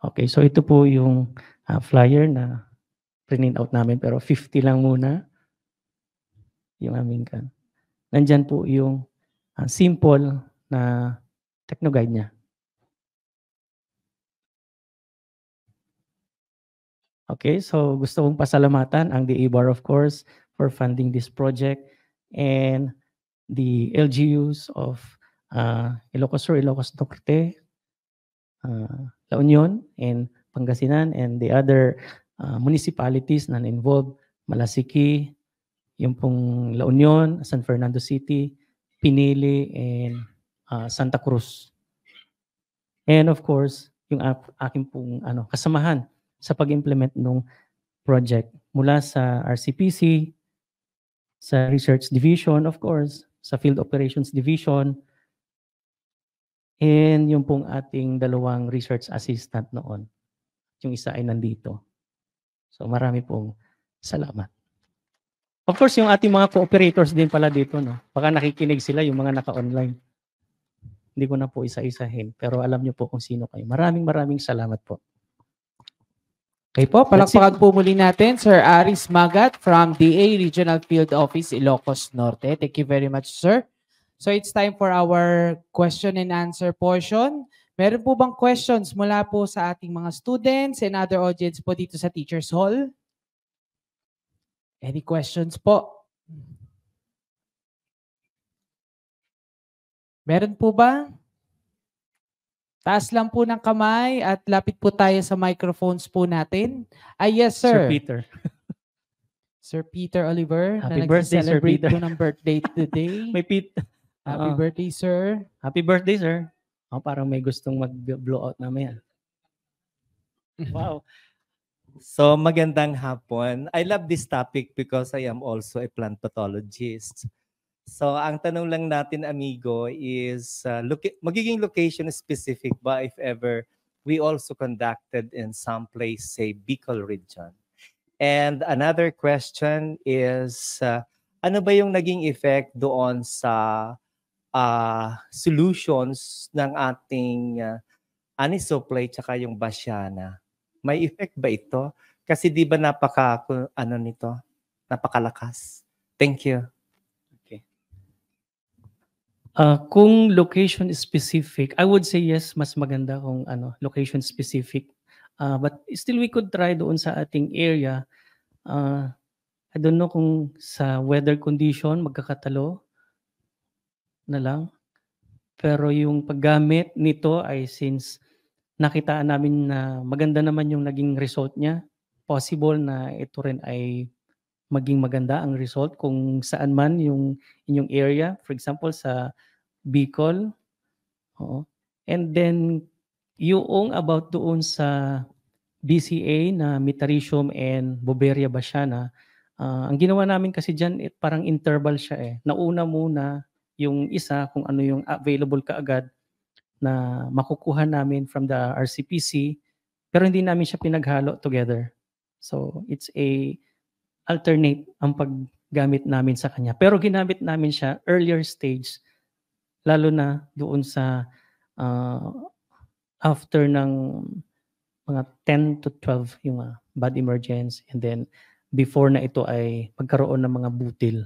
Okay, so ito po yung uh, flyer na print out namin pero 50 lang muna yung aming kan nandyan po yung uh, simple na techno guide niya. Okay, so gusto kong pasalamatan ang DA Bar of course for funding this project and the LGUs of uh, Ilocos Sur, Ilocos Norte, uh, La Union, and Pangasinan, and the other uh, municipalities na involved, Malasiki, yung pong La Union, San Fernando City, Pinili, and uh, Santa Cruz. And of course, yung aking pong ano, kasamahan sa pag-implement ng project mula sa RCPC, sa Research Division, of course, sa Field Operations Division, and yung pong ating dalawang research assistant noon. Yung isa ay nandito. So marami pong salamat. Of course, yung ating mga cooperators din pala dito, no? Baka nakikinig sila yung mga naka-online. Hindi ko na po isa-isahin, pero alam niyo po kung sino kayo. Maraming maraming salamat po. Okay po, palakpakan po muli natin Sir Aris Magat from DA Regional Field Office Ilocos Norte. Thank you very much, sir. So it's time for our question and answer portion. Meron po bang questions mula po sa ating mga students and other audience po dito sa Teachers Hall? Any questions po? Meron po ba? Taas lang po ng kamay at lapit po tayo sa microphones po natin. Ay, ah, yes, sir. Sir Peter. sir Peter Oliver. Happy na birthday, Sir Peter. po ng birthday today. may Pete. Happy uh, birthday, sir. Happy birthday, sir. Oh, parang may gustong mag-blowout na yan. Wow. So magandang hapon. I love this topic because I am also a plant pathologist. So ang tanong lang natin amigo is uh, look magiging location specific ba if ever we also conducted in some place say Bicol region. And another question is uh, ano ba yung naging effect doon sa uh, solutions ng ating uh, anisopla tsaka yung basyana? May effect ba ito? Kasi di ba napaka, ano nito, napakalakas. Thank you. Okay. Uh, kung location specific, I would say yes, mas maganda kung ano, location specific. Uh, but still we could try doon sa ating area. Uh, I don't know kung sa weather condition magkakatalo na lang. Pero yung paggamit nito ay since nakita namin na maganda naman yung naging result niya. Possible na ito rin ay maging maganda ang result kung saan man yung inyong area. For example, sa Bicol. Oo. And then, yung about doon sa BCA na Metaricium and Boberia Basiana, uh, ah, ang ginawa namin kasi dyan, it, eh, parang interval siya eh. Nauna muna yung isa kung ano yung available kaagad na makukuha namin from the RCPC pero hindi namin siya pinaghalo together. So it's a alternate ang paggamit namin sa kanya. Pero ginamit namin siya earlier stage lalo na doon sa uh, after ng mga 10 to 12 yung uh, bad emergence and then before na ito ay magkaroon ng mga butil.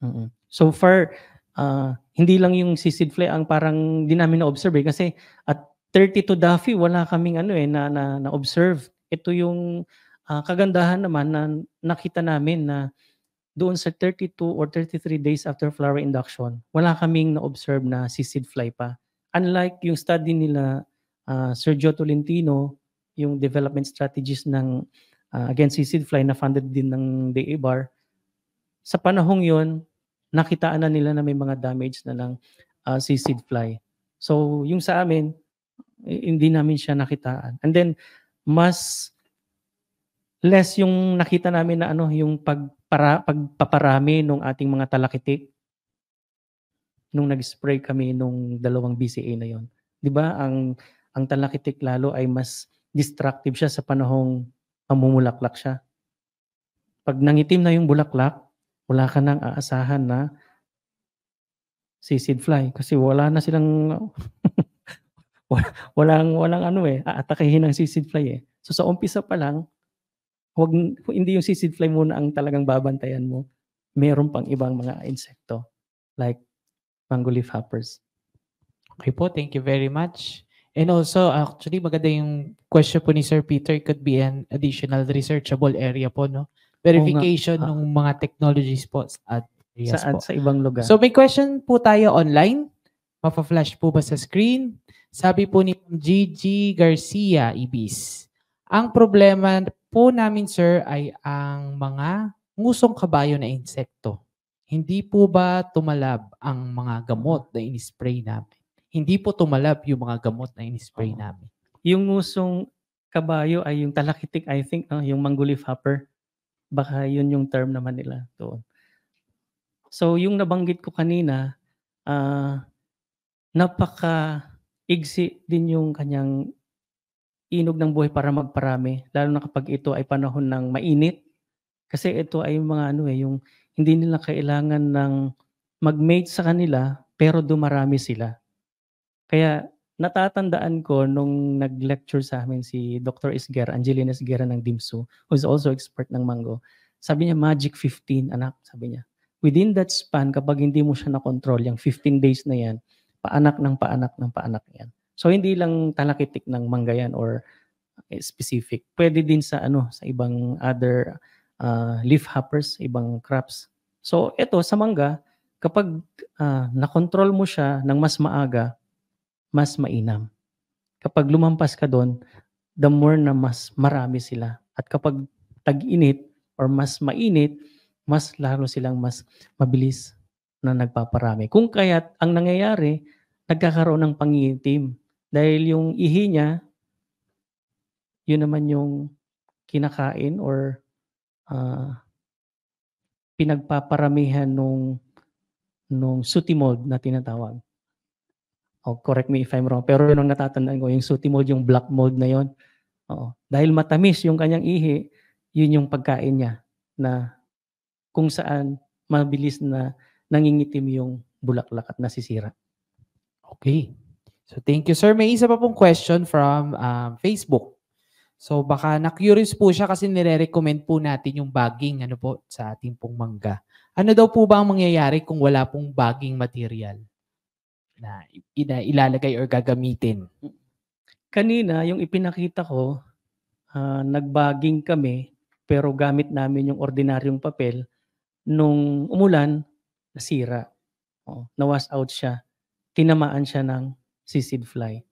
Mm-hmm. So far, uh, hindi lang yung si Sid ang parang di namin na-observe eh, kasi at 32 Duffy wala kaming ano eh na na, na observe. Ito yung uh, kagandahan naman na nakita namin na doon sa 32 or 33 days after flower induction, wala kaming na-observe na si fly pa. Unlike yung study nila uh, ah, Sergio Tolentino, yung development strategies ng uh, against si fly na funded din ng DA bar, sa panahong yon nakitaan na nila na may mga damage na ng uh, ah, seaweed fly. So yung sa amin, eh, hindi namin siya nakitaan. And then, mas less yung nakita namin na ano, yung pagpara, pagpaparami ng ating mga talakitik nung nag-spray kami nung dalawang BCA na yon. 'Di ba? Ang ang talakitik lalo ay mas destructive siya sa panahong mamumulaklak siya. Pag nangitim na yung bulaklak, wala ka nang aasahan na sisid fly kasi wala na silang walang walang ano eh aatakehin ng sisid fly eh. So sa umpisa pa lang wag hindi yung sisid fly muna ang talagang babantayan mo. Meron pang ibang mga insekto like mangolief hoppers. Okay po, thank you very much. And also, actually, maganda yung question po ni Sir Peter. It could be an additional researchable area po, no? verification oh, ng mga technology spots at areas Saan, po. Sa ibang lugar. So may question po tayo online. Mapa-flash po ba sa screen? Sabi po ni Gigi Garcia Ibis, ang problema po namin sir ay ang mga ngusong kabayo na insekto. Hindi po ba tumalab ang mga gamot na inispray namin? Hindi po tumalab yung mga gamot na inispray oh. namin. Yung ngusong kabayo ay yung talakitik, I think, no? Ah, yung manguliv hopper. Baka yun yung term naman nila doon. So yung nabanggit ko kanina, uh, ah, napaka igsi din yung kanyang inog ng buhay para magparami, lalo na kapag ito ay panahon ng mainit. Kasi ito ay mga ano eh, yung hindi nila kailangan ng mag-mate sa kanila pero dumarami sila. Kaya natatandaan ko nung nag-lecture sa amin si Dr. Isger, Angelina Isguera ng DIMSU, who's also expert ng mango. Sabi niya, magic 15, anak, sabi niya. Within that span, kapag hindi mo siya na-control, yung 15 days na yan, paanak ng paanak ng paanak yan. So hindi lang talakitik ng mangga yan or eh, specific. Pwede din sa ano sa ibang other uh, leaf hoppers, ibang crops. So ito sa mangga, kapag uh, na-control mo siya ng mas maaga, mas mainam. Kapag lumampas ka doon, the more na mas marami sila. At kapag tag-init or mas mainit, mas lalo silang mas mabilis na nagpaparami. Kung kaya't ang nangyayari, nagkakaroon ng pangitim. Dahil yung ihi niya, yun naman yung kinakain or uh, pinagpaparamihan nung nung sutimod na tinatawag. Oh, correct me if I'm wrong. Pero yun ang natatandaan ko, yung sooty mold, yung black mold na yon. Oh, dahil matamis yung kanyang ihi, yun yung pagkain niya na kung saan mabilis na nangingitim yung bulaklak at nasisira. Okay. So thank you, sir. May isa pa pong question from um, Facebook. So baka na-curious po siya kasi nire-recommend po natin yung bagging ano po sa ating pong mangga. Ano daw po ba ang mangyayari kung wala pong bagging material? na ilalagay or gagamitin? Kanina, yung ipinakita ko, uh, ah, nagbaging kami pero gamit namin yung ordinaryong papel. Nung umulan, nasira. O, nawas out siya. Tinamaan siya ng seasid fly.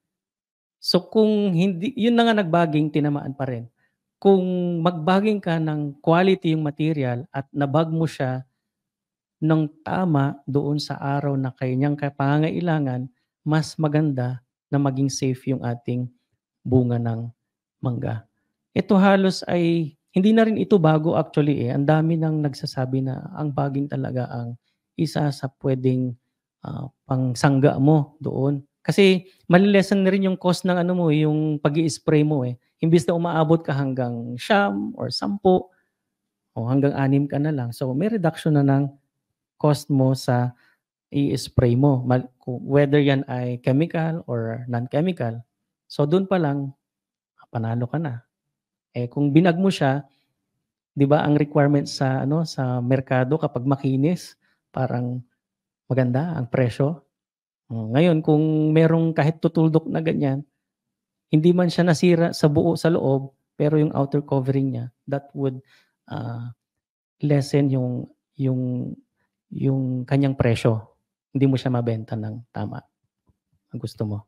So kung hindi, yun na nga nagbaging, tinamaan pa rin. Kung magbaging ka ng quality yung material at nabag mo siya ng tama doon sa araw na kanyang kapangailangan, mas maganda na maging safe yung ating bunga ng mangga. Ito halos ay, hindi na rin ito bago actually eh. Ang dami nang nagsasabi na ang baging talaga ang isa sa pwedeng uh, pangsangga mo doon. Kasi malilesen na rin yung cost ng ano mo, yung pag spray mo eh. Imbis na umaabot ka hanggang siyam or sampu, o hanggang anim ka na lang. So may reduction na ng cost mo sa i-spray mo. Whether yan ay chemical or non-chemical. So doon pa lang, panalo ka na. Eh kung binag mo siya, 'di ba ang requirement sa ano sa merkado kapag makinis, parang maganda ang presyo. Hmm, ngayon kung merong kahit tutuldok na ganyan, hindi man siya nasira sa buo sa loob, pero yung outer covering niya, that would uh, lessen yung yung yung kanyang presyo. Hindi mo siya mabenta ng tama ang gusto mo.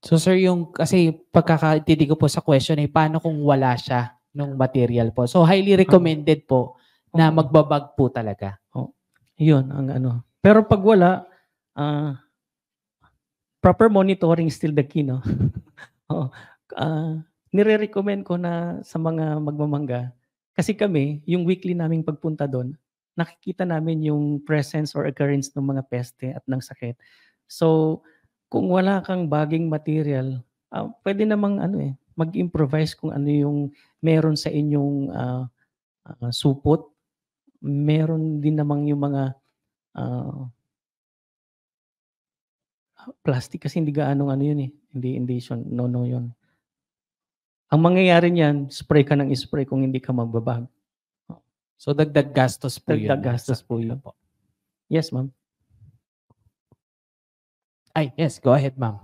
So sir, yung kasi pagkakaintindi ko po sa question ay eh, paano kung wala siya nung material po. So highly recommended po na magbabag po talaga. Oh, yun ang ano. Pero pag wala, uh, proper monitoring still the key, no? oh, uh, nire-recommend ko na sa mga magmamanga kasi kami, yung weekly naming pagpunta doon, nakikita namin yung presence or occurrence ng mga peste at ng sakit. So, kung wala kang baging material, uh, pwede namang ano eh, mag-improvise kung ano yung meron sa inyong uh, uh, supot. Meron din namang yung mga uh, plastic kasi hindi gaano ano yun eh. Hindi, hindi yun, no, no yun. Ang mangyayari niyan, spray ka ng spray kung hindi ka magbabag. So dagdag gastos po dagdag yun. Dagdag gastos po yun. Po. Yes, ma'am. Ay, yes. Go ahead, ma'am.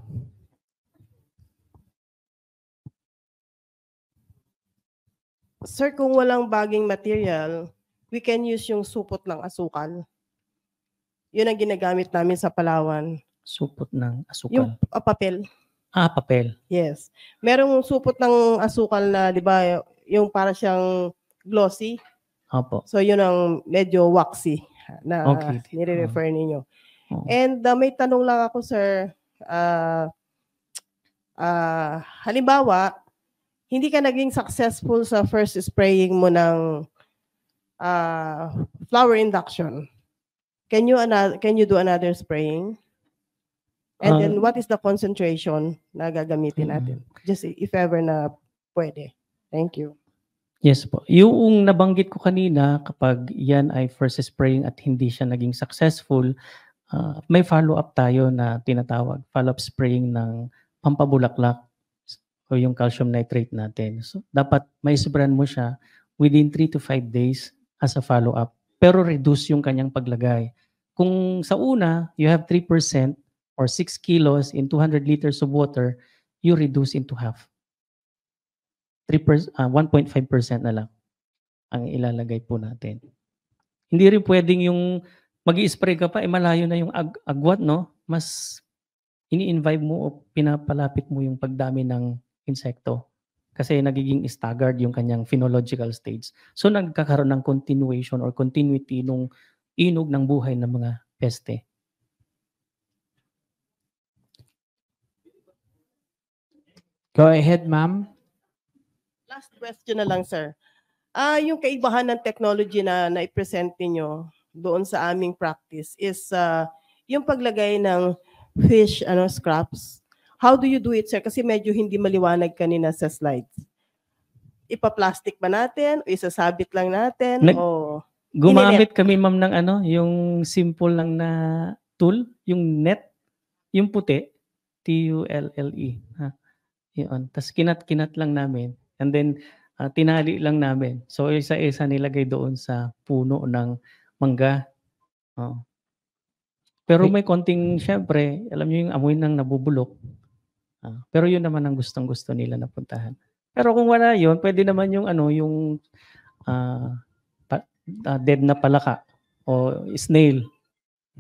Sir, kung walang baging material, we can use yung supot ng asukal. Yun ang ginagamit namin sa Palawan. Supot ng asukal? Yung uh, papel. Ah, papel. Yes. Merong supot ng asukal na, di ba, yung para siyang glossy. Opo. So yun ang medyo waxy na okay. nire-refer ninyo. Oh. And uh, may tanong lang ako sir, uh, uh, halimbawa, hindi ka naging successful sa first spraying mo ng uh, flower induction. Can you another, can you do another spraying? And uh, then what is the concentration na gagamitin hmm. natin? Mm. Just if ever na pwede. Thank you. Yes po. Yung nabanggit ko kanina, kapag yan ay first spraying at hindi siya naging successful, uh, may follow-up tayo na tinatawag, follow-up spraying ng pampabulaklak o yung calcium nitrate natin. So, dapat may spray mo siya within 3 to 5 days as a follow-up. Pero reduce yung kanyang paglagay. Kung sa una, you have 3% or 6 kilos in 200 liters of water, you reduce into half. 3%, uh, 1.5% na lang ang ilalagay po natin. Hindi rin pwedeng yung magi spray ka pa, eh malayo na yung ag- agwat, no? Mas ini-invite mo o pinapalapit mo yung pagdami ng insekto kasi nagiging staggered yung kanyang phenological stage. So nagkakaroon ng continuation or continuity nung inog ng buhay ng mga peste. Go ahead, ma'am. Last question na lang, sir. Ah, uh, yung kaibahan ng technology na na-present niyo doon sa aming practice is uh, yung paglagay ng fish ano scraps. How do you do it, sir? Kasi medyo hindi maliwanag kanina sa slides. Ipa-plastic ba natin? O isasabit lang natin? Nag- o Gumamit kami, ma'am, ng ano, yung simple lang na tool, yung net, yung puti, T-U-L-L-E. Ha? Yun. Tapos kinat-kinat lang namin And then, uh, tinali lang namin. So, isa-isa nilagay doon sa puno ng mangga. Oh. Pero may konting, syempre, alam niyo yung amoy ng nabubulok. Uh, pero yun naman ang gustong-gusto nila napuntahan. Pero kung wala yun, pwede naman yung ano, yung uh, pa, uh, dead na palaka o snail.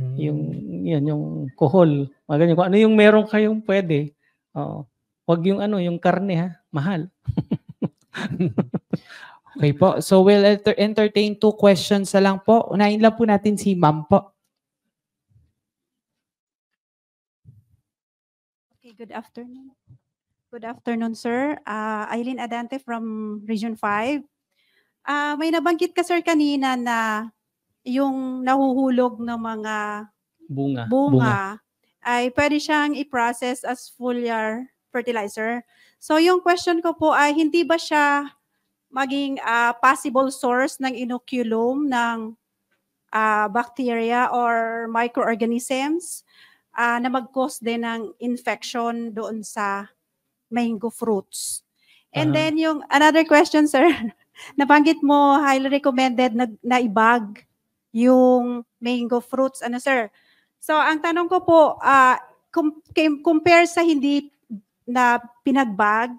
Mm. Yung yan yung kohol. Mga ganyan. Kung ano yung meron kayong pwede. Oo. Uh, wag yung ano, yung karne ha, mahal. okay po. So we'll enter- entertain two questions sa lang po. Unahin lang po natin si ma'am po. Okay, good afternoon. Good afternoon, sir. Uh, Eileen Adante from Region 5. Uh, ah, may nabanggit ka, sir, kanina na yung nahuhulog ng mga bunga, bunga, bunga. ay pwede siyang i-process as foliar fertilizer. So yung question ko po ay hindi ba siya maging uh, possible source ng inoculum ng uh, bacteria or microorganisms uh, na mag-cause din ng infection doon sa mango fruits. And uh-huh. then yung another question, sir. Nabanggit mo, highly recommended na, na ibag yung mango fruits. Ano, sir? So, ang tanong ko po, uh, com- compare sa hindi na pinagbag,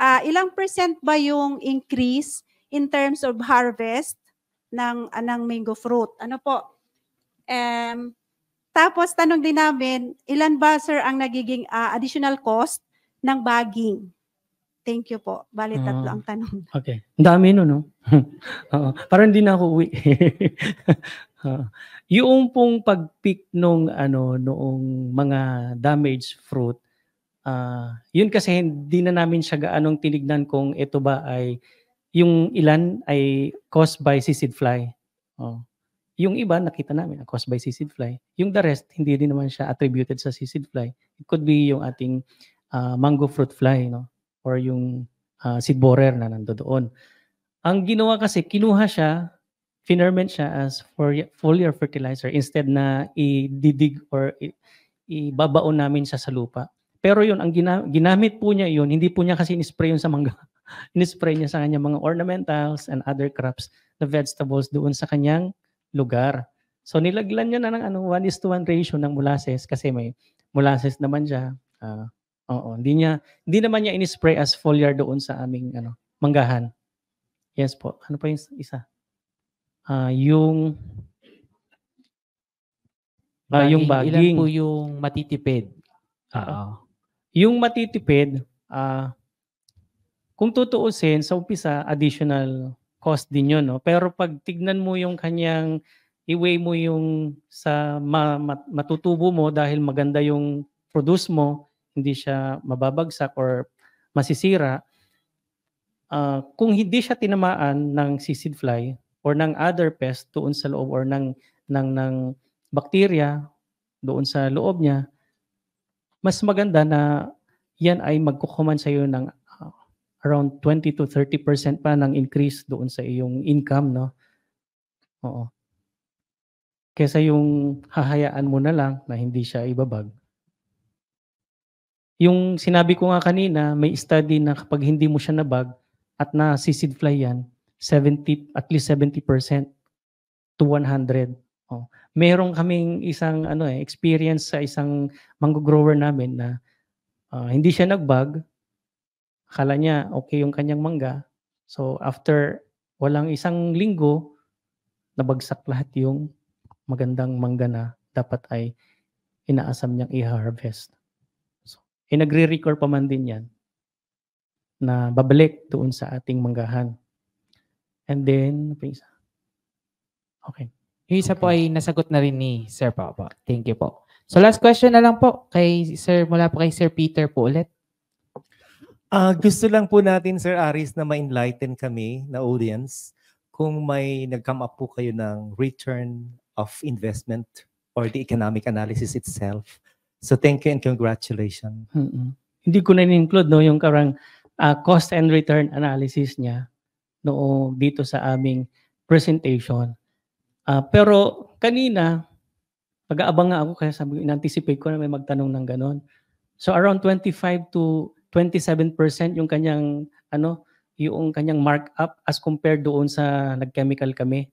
uh, ilang percent ba yung increase in terms of harvest ng anang ah, mango fruit? Ano po? Um, tapos tanong din namin, ilan ba sir ang nagiging uh, additional cost ng bagging? Thank you po. Bali, tatlo uh, ang tanong. Okay. Ang dami no, no? uh, parang hindi na ako uwi. uh, yung pong pag-pick nung, ano, noong mga damaged fruit, Uh, yun kasi hindi na namin siya gaanong tinignan kung ito ba ay yung ilan ay caused by seasid fly. Oh. Yung iba nakita namin caused by seasid fly. Yung the rest hindi din naman siya attributed sa seasid fly. It could be yung ating uh, mango fruit fly no or yung uh, seed borer na nandoon. Ang ginawa kasi kinuha siya finirment siya as for foliar fertilizer instead na i-dig or ibabaon namin siya sa lupa. Pero yun, ang gina- ginamit po niya yun, hindi po niya kasi in-spray yun sa mangga. in-spray niya sa kanyang mga ornamentals and other crops, the vegetables doon sa kanyang lugar. So nilaglan niya na ng ano, 1 is to 1 ratio ng molasses kasi may molasses naman siya. Uh, oo, hindi niya hindi naman niya in-spray as foliar doon sa aming ano, manggahan. Yes po. Ano pa yung isa? Uh, yung uh, yung bagging. Ilan po yung matitipid? Oo. Yung matitipid, uh, kung tutuusin, sa umpisa, additional cost din yun. No? Pero pag tignan mo yung kanyang, iway mo yung sa ma, matutubo mo dahil maganda yung produce mo, hindi siya mababagsak or masisira, uh, kung hindi siya tinamaan ng seasid fly or ng other pest doon sa loob or ng, ng, ng bacteria doon sa loob niya, mas maganda na yan ay magkukuman sa iyo ng uh, around 20 to 30% pa ng increase doon sa iyong income, no? Oo. Kesa yung hahayaan mo na lang na hindi siya ibabag. Yung sinabi ko nga kanina, may study na kapag hindi mo siya nabag at na seed fly yan, 70, at least 70% to 100 Oh, meron kaming isang ano eh, experience sa isang mango grower namin na uh, hindi siya nagbag. Akala niya okay yung kanyang mangga. So after walang isang linggo, nabagsak lahat yung magandang mangga na dapat ay inaasam niyang i-harvest. So, e nagre-record pa man din yan na babalik doon sa ating manggahan. And then, okay. Yung isa okay. po ay nasagot na rin ni Sir Papa. Thank you po. So last question na lang po kay Sir mula po kay Sir Peter po ulit. Uh, gusto lang po natin Sir Aris na ma-enlighten kami na audience kung may nag-come up po kayo ng return of investment or the economic analysis itself. So thank you and congratulations. Mm-mm. Hindi ko na include no yung karang uh, cost and return analysis niya no dito sa aming presentation. Uh, pero kanina, pag-aabang nga ako kaya sabi in-anticipate ko na may magtanong ng ganon. So around 25 to 27% yung kanyang ano, yung kanyang markup as compared doon sa nag-chemical kami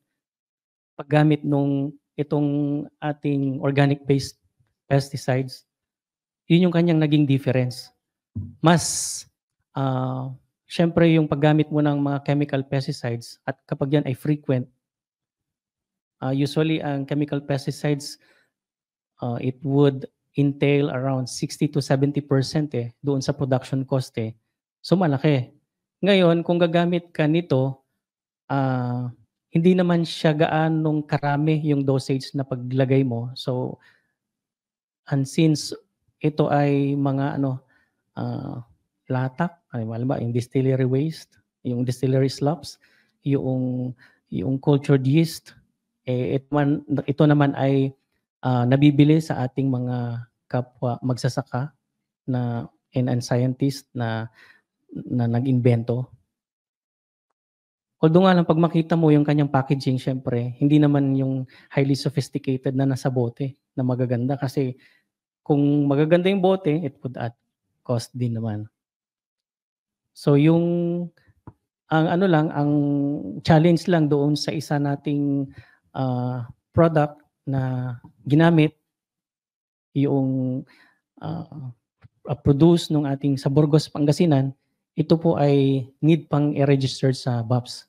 paggamit nung itong ating organic-based pesticides. Yun yung kanyang naging difference. Mas uh, syempre yung paggamit mo ng mga chemical pesticides at kapag yan ay frequent, Uh, usually, ang chemical pesticides, uh, it would entail around 60 to 70% eh, doon sa production cost eh. So malaki. Ngayon, kung gagamit ka nito, uh, hindi naman siya gaanong karami yung dosage na paglagay mo. So, and since ito ay mga ano, uh, latak, ano ba, yung distillery waste, yung distillery slops, yung, yung cultured yeast, eh ito, man, ito naman ay uh, nabibili sa ating mga kapwa magsasaka na and, and scientist na na nag-imbento. Although nga lang, pag makita mo yung kanyang packaging, syempre, hindi naman yung highly sophisticated na nasa bote na magaganda. Kasi kung magaganda yung bote, it would add cost din naman. So yung ang ano lang, ang challenge lang doon sa isa nating uh, product na ginamit yung uh, produce ng ating sa Burgos, Pangasinan, ito po ay need pang i-register sa BAPS.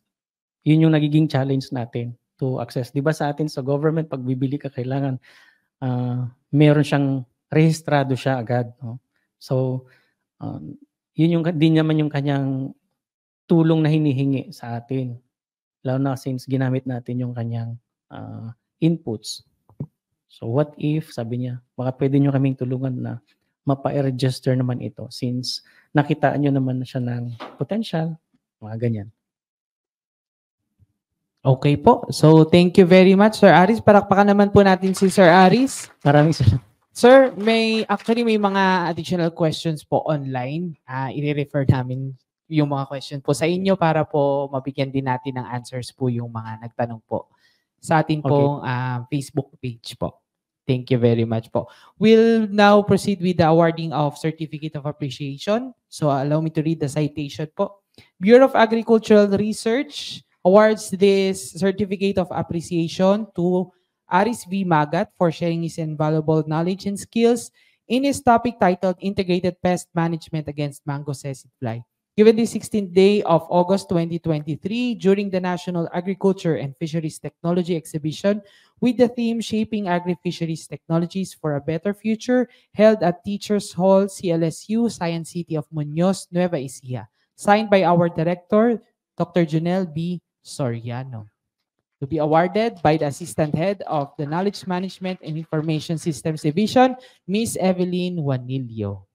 Yun yung nagiging challenge natin to access. Di ba sa atin sa government, pag bibili ka, kailangan uh, meron siyang rehistrado siya agad. No? So, um, yun yung, din naman yung kanyang tulong na hinihingi sa atin. Lalo na since ginamit natin yung kanyang uh, inputs. So what if, sabi niya, baka pwede nyo kaming tulungan na mapa-register naman ito since nakitaan nyo naman na siya ng potential, mga ganyan. Okay po. So, thank you very much, Sir Aris. Parakpakan naman po natin si Sir Aris. Maraming salamat. Sir, may actually may mga additional questions po online. Uh, i-refer namin yung mga question po sa inyo para po mabigyan din natin ng answers po yung mga nagtanong po sa ating okay. pong uh, Facebook page po. Thank you very much po. We'll now proceed with the awarding of Certificate of Appreciation. So allow me to read the citation po. Bureau of Agricultural Research awards this Certificate of Appreciation to Aris V. Magat for sharing his invaluable knowledge and skills in his topic titled Integrated Pest Management Against Mango Cecid Fly. Given the 16th day of August 2023, during the National Agriculture and Fisheries Technology Exhibition, with the theme Shaping Agri-Fisheries Technologies for a Better Future, held at Teachers Hall, CLSU, Science City of Muñoz, Nueva Ecija. Signed by our director, Dr. Janelle B. Soriano to be awarded by the Assistant Head of the Knowledge Management and Information Systems Division, Ms. Evelyn Juanillo.